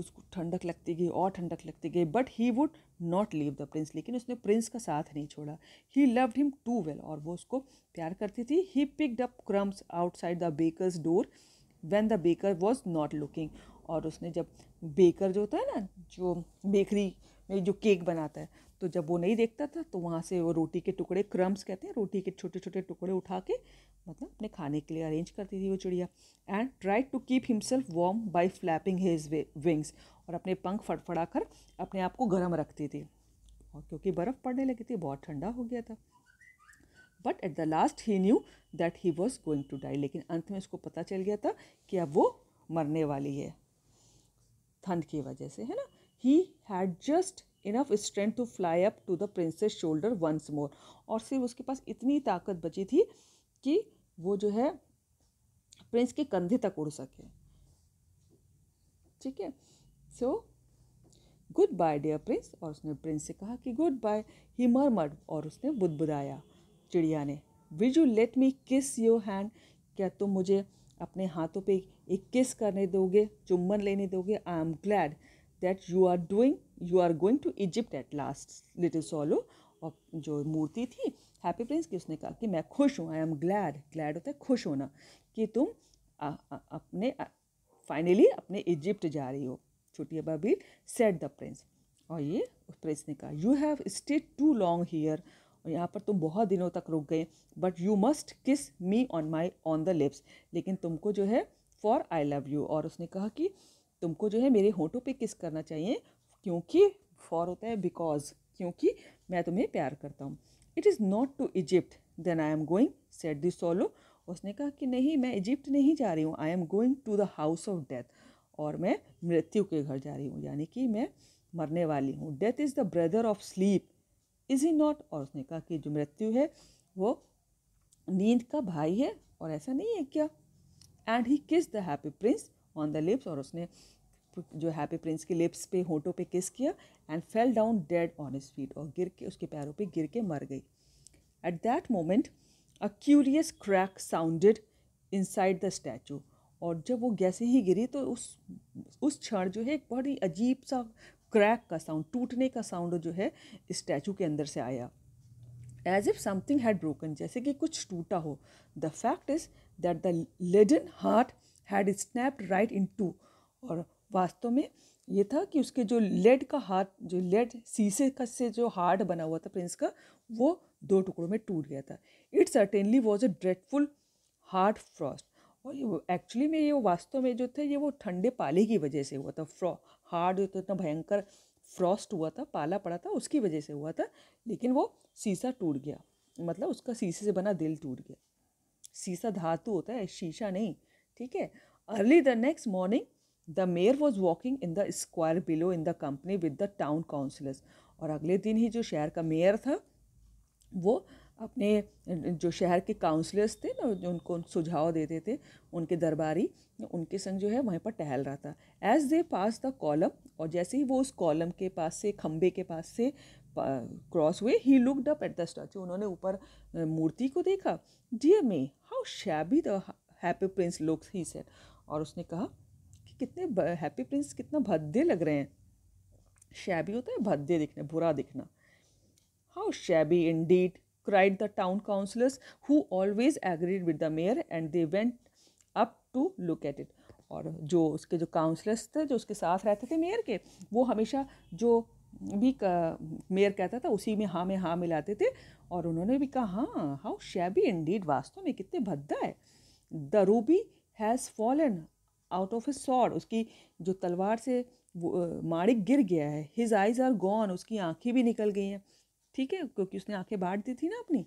उसको ठंडक लगती गई और ठंडक लगती गई but he would not leave the prince लेकिन उसने प्रिंस का साथ नहीं छोड़ा he loved him too well और वो उसको प्यार करती थी he picked up crumbs outside the baker's door when the baker was not looking और उसने जब बेकर जो होता है ना जो बेकरी में जो केक बनाता है तो जब वो नहीं देखता था तो वहाँ से वो रोटी के टुकड़े क्रम्स कहते हैं रोटी के छोटे छोटे टुकड़े उठा के मतलब अपने खाने के लिए अरेंज करती थी वो चिड़िया and try to keep himself warm by flapping his wings और अपने पंख फड़फड़ा कर अपने आप को गर्म रखती थी और क्योंकि बर्फ़ पड़ने लगी थी बहुत ठंडा हो गया था but at the last he knew that he was going to die लेकिन अंत में उसको पता चल गया था कि अब वो मरने वाली है ठंड की वजह से है ना he had just enough strength to fly up to the prince's shoulder once more और सिर्फ उसके पास इतनी ताकत बची थी कि वो जो है प्रिंस के कंधे तक उड़ सके ठीक है so goodbye dear prince और उसने प्रिंस से कहा कि गुड बाय ही मरमड और उसने बुदबुदाया चिड़िया ने विज यू लेट मी किस योर हैंड क्या तुम मुझे अपने हाथों पे एक किस करने दोगे चुम्बन लेने दोगे I am glad that you are doing you are going to Egypt at last little swallow और जो मूर्ति थी हैप्पी प्रिंस की उसने कहा कि मैं खुश हूँ आई एम ग्लैड ग्लैड होता है खुश होना कि तुम आ, आ, अपने फाइनली अपने इजिप्ट जा रही हो छोटी अबाबील सेट द प्रिंस और ये उस प्रिंस ने कहा you have stay too long here और यहाँ पर तुम बहुत दिनों तक रुक गए but you must kiss me on my on the lips लेकिन तुमको जो है फॉर आई लव यू और उसने कहा कि तुमको जो है मेरे होठों पे किस करना चाहिए क्योंकि फॉर होता है बिकॉज क्योंकि मैं तुम्हें प्यार करता हूँ it is not to Egypt then I am going said this swallow उसने कहा कि नहीं मैं इजिप्ट नहीं जा रही हूँ I am going to the house of death और मैं मृत्यु के घर जा रही हूँ यानी कि मैं मरने वाली हूँ death is the brother of sleep is he not और उसने कहा कि जो मृत्यु है वो नींद का भाई है और ऐसा नहीं है क्या and he kiss the happy prince on the lips और उसने जो हैप्पी प्रिंस के लिप्स पे होटों पे किस किया and fell down dead on his feet और गिर के उसके पैरों पे गिर के मर गई at that moment a curious crack sounded inside the statue और जब वो जैसे ही गिरी तो उस उस क्षण जो है एक बहुत ही अजीब सा क्रैक का साउंड टूटने का साउंड जो है स्टैचू के अंदर से आया as if something had broken जैसे कि कुछ टूटा हो the fact is that the leaden heart had snapped right in two और वास्तव में ये था कि उसके जो लेड का हाथ जो लेड शीशे का से जो हार्ट बना हुआ था प्रिंस का वो दो टुकड़ों में टूट गया था it certainly was a dreadful hard frost और ये एक्चुअली में ये वास्तव में जो थे ये वो ठंडे पाले की वजह से हुआ था फ्रॉ हार्ड जो था इतना भयंकर फ्रॉस्ट हुआ था पाला पड़ा था उसकी वजह से हुआ था लेकिन वो शीशा टूट गया मतलब उसका शीशे से बना दिल टूट गया सीसा धातु होता है शीशा नहीं ठीक है early the next morning the mayor was walking in the square below in the company with the town councillors और अगले दिन ही जो शहर का मेयर था वो अपने जो शहर के काउंसलर्स थे ना जो उनको सुझाव देते थे उनके दरबारी उनके संग जो है वहीं पर टहल रहा था as they pass the column और जैसे ही वो उस कॉलम के पास से खम्बे के पास से क्रॉस हुए ही looked up at the statue उन्होंने ऊपर मूर्ति को देखा dear me how shabby the happy Prince looks he said और उसने कहा कि कितने हैप्पी प्रिंस कितना भद्दे लग रहे हैं शैबी होता है भद्दे दिखना बुरा दिखना how shabby indeed cried the town councillors who always agreed with the mayor and they went up to look at it और जो उसके जो काउंसलर्स थे जो उसके साथ रहते थे मेयर के वो हमेशा जो भी मेयर कहता था उसी में हाँ में हाँ मिलाते थे और उन्होंने भी कहा हाँ हाउ शैबी इंडीड वास्तव में कितने भद्दा है the ruby has fallen out of a sword उसकी जो तलवार से माड़िक गिर गया है हिज आइज आर गॉन उसकी आंखें भी निकल गई हैं ठीक है क्योंकि उसने आंखें बांट दी थी ना अपनी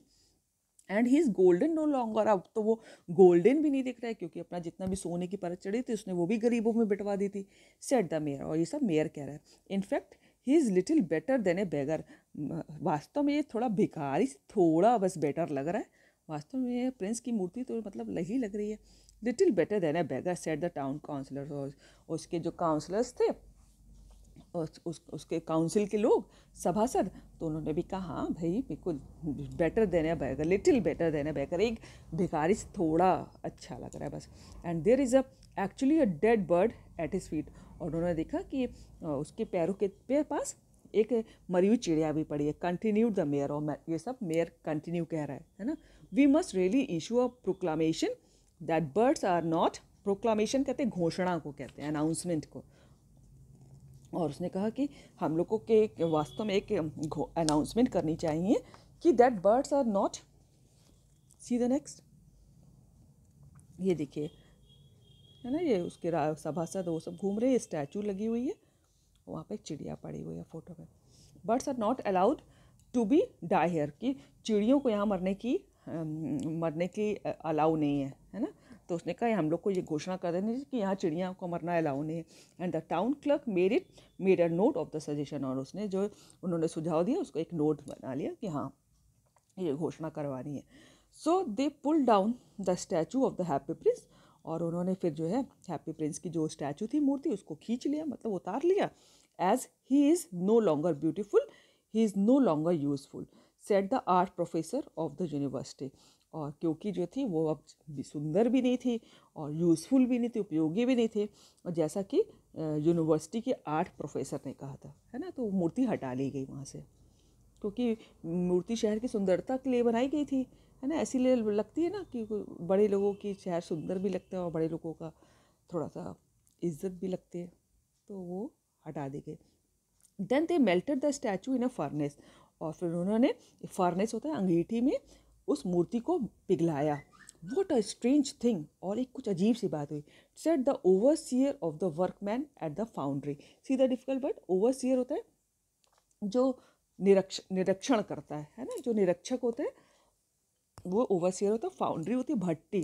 and he is golden no longer अब तो वो गोल्डन भी नहीं दिख रहा है क्योंकि अपना जितना भी सोने की परत चढ़ी थी उसने वो भी गरीबों में बिटवा दी थी सेट द मेयर और ये सब मेयर कह रहा है in fact he is little better than a beggar वास्तव में ये थोड़ा बेकार ही थोड़ा बस बेटर लग रहा है वास्तव में ये प्रिंस की मूर्ति तो मतलब लही लग रही है little better than a beggar said the town councillor उसके जो काउंसलर्स थे उस, उस उसके काउंसिल के लोग सभासद तो उन्होंने भी कहा हाँ भाई बिल्कुल बेटर देना बेगर लिटिल बेटर ए बेगर एक भिखारी से थोड़ा अच्छा लग रहा है बस and there is a actually a dead bird at his feet और उन्होंने देखा कि उसके पैरों के पैर पास एक मरी हुई चिड़िया भी पड़ी है कंटिन्यू द मेयर और ये सब मेयर कंटिन्यू कह रहा है है ना we must really issue a proclamation that birds are not proclamation कहते हैं घोषणा को कहते हैं अनाउंसमेंट को और उसने कहा कि हम लोगों के वास्तव में एक अनाउंसमेंट करनी चाहिए कि that birds are not see the next ये देखिए है ना ये उसके सभासद वो सब घूम रहे हैं स्टैचू लगी हुई है वहाँ पे एक चिड़िया पड़ी हुई है फ़ोटो में birds are not allowed to be die here कि चिड़ियों को यहाँ मरने की मरने की अलाउ नहीं है है ना तो उसने कहा हम लोग को ये घोषणा कर देनी कि यहाँ चिड़िया को मरना अलाउ नहीं है and the town clerk merit made a note of the suggestion और उसने जो उन्होंने सुझाव दिया उसको एक नोट बना लिया कि हाँ ये घोषणा करवानी है so they pull down the statue of the happy Prince और उन्होंने फिर जो है हैप्पी प्रिंस की जो स्टैचू थी मूर्ति उसको खींच लिया मतलब उतार लिया as he is no longer beautiful he is no longer useful said the art professor of the university और क्योंकि जो थी वो अब सुंदर भी नहीं थी और यूज़फुल भी नहीं थी उपयोगी भी नहीं थे और जैसा कि यूनिवर्सिटी के आर्ट प्रोफेसर ने कहा था है ना तो मूर्ति हटा ली गई वहाँ से क्योंकि मूर्ति शहर की सुंदरता के लिए बनाई गई थी है ना ऐसी लगती है ना कि बड़े लोगों की शहर सुंदर भी लगते हैं और बड़े लोगों का थोड़ा सा इज्जत भी लगती है तो वो हटा दी गई then they melted the statue in a furnace और फिर उन्होंने फर्नेस होता है अंगीठी में उस मूर्ति को पिघलाया वॉट अ स्ट्रेंज थिंग और एक कुछ अजीब सी बात हुई said the overseer of the workman at the foundry see the difficult but overseer होता है जो निरक्ष निरीक्षण करता है है ना जो निरीक्षक होता है वो ओवरसियर होता फाउंड्री होती भट्टी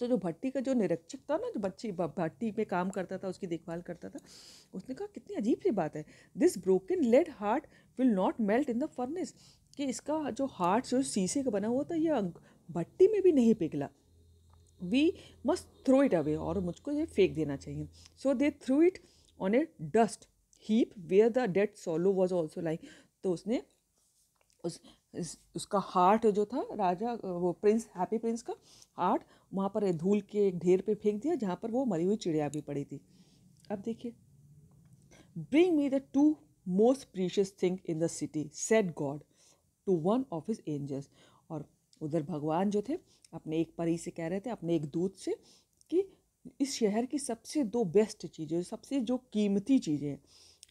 तो जो भट्टी का जो निरीक्षक था ना जो बच्ची भट्टी में काम करता था उसकी देखभाल करता था उसने कहा कितनी अजीब सी बात है this broken lead heart will not melt in the furnace कि इसका जो हार्ट जो शीशे का बना हुआ था यह भट्टी में भी नहीं पिघला we must throw it away और मुझको ये फेंक देना चाहिए so they threw it on a dust heap where the dead swallow was also like तो उसने उस उसका हार्ट जो था राजा वो प्रिंस हैप्पी प्रिंस का हार्ट वहाँ पर धूल के एक ढेर पे फेंक दिया जहाँ पर वो मरी हुई चिड़िया भी पड़ी थी अब देखिए bring me the two most precious thing in the city said God to one of his angels और उधर भगवान जो थे अपने एक परी से कह रहे थे अपने एक दूत से कि इस शहर की सबसे दो बेस्ट चीज़ें सबसे जो कीमती चीज़ें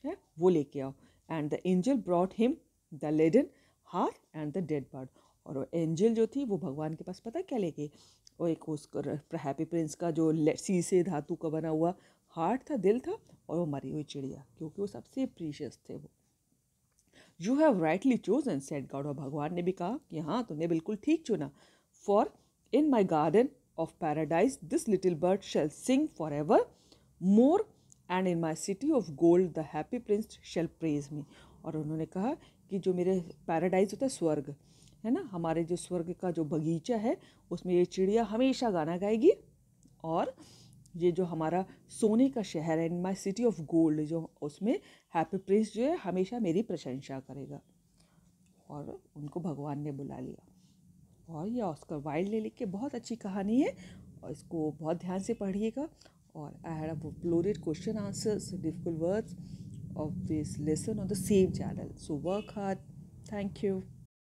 हैं वो लेके आओ and the angel brought him the leaden heart and the dead bird और एंजल जो थी वो भगवान के पास पता क्या ले गई और एक उस हैप्पी प्रिंस का जो शीशे धातु का बना हुआ हार्ट था दिल था और वो मरी हुई चिड़िया क्योंकि वो सबसे प्रीशियस थे वो you have rightly and said God और भगवान ने भी कहा कि हाँ तुमने बिल्कुल ठीक चुना for in my garden of paradise this little bird shall sing for ever more and in my city of gold the happy Prince shall praise me और उन्होंने कहा कि जो मेरे पैराडाइज होता है स्वर्ग है ना हमारे जो स्वर्ग का जो बगीचा है उसमें ये चिड़िया हमेशा गाना गाएगी और ये जो हमारा सोने का शहर है in my city of gold जो उसमें हैप्पी प्रिंस जो है हमेशा मेरी प्रशंसा करेगा और उनको भगवान ने बुला लिया और ये ऑस्कर वाइल्ड ले लिख के बहुत अच्छी कहानी है और इसको बहुत ध्यान से पढ़िएगा और I had a florid question answers difficult words of this lesson on the same channel. So work hard. Thank you.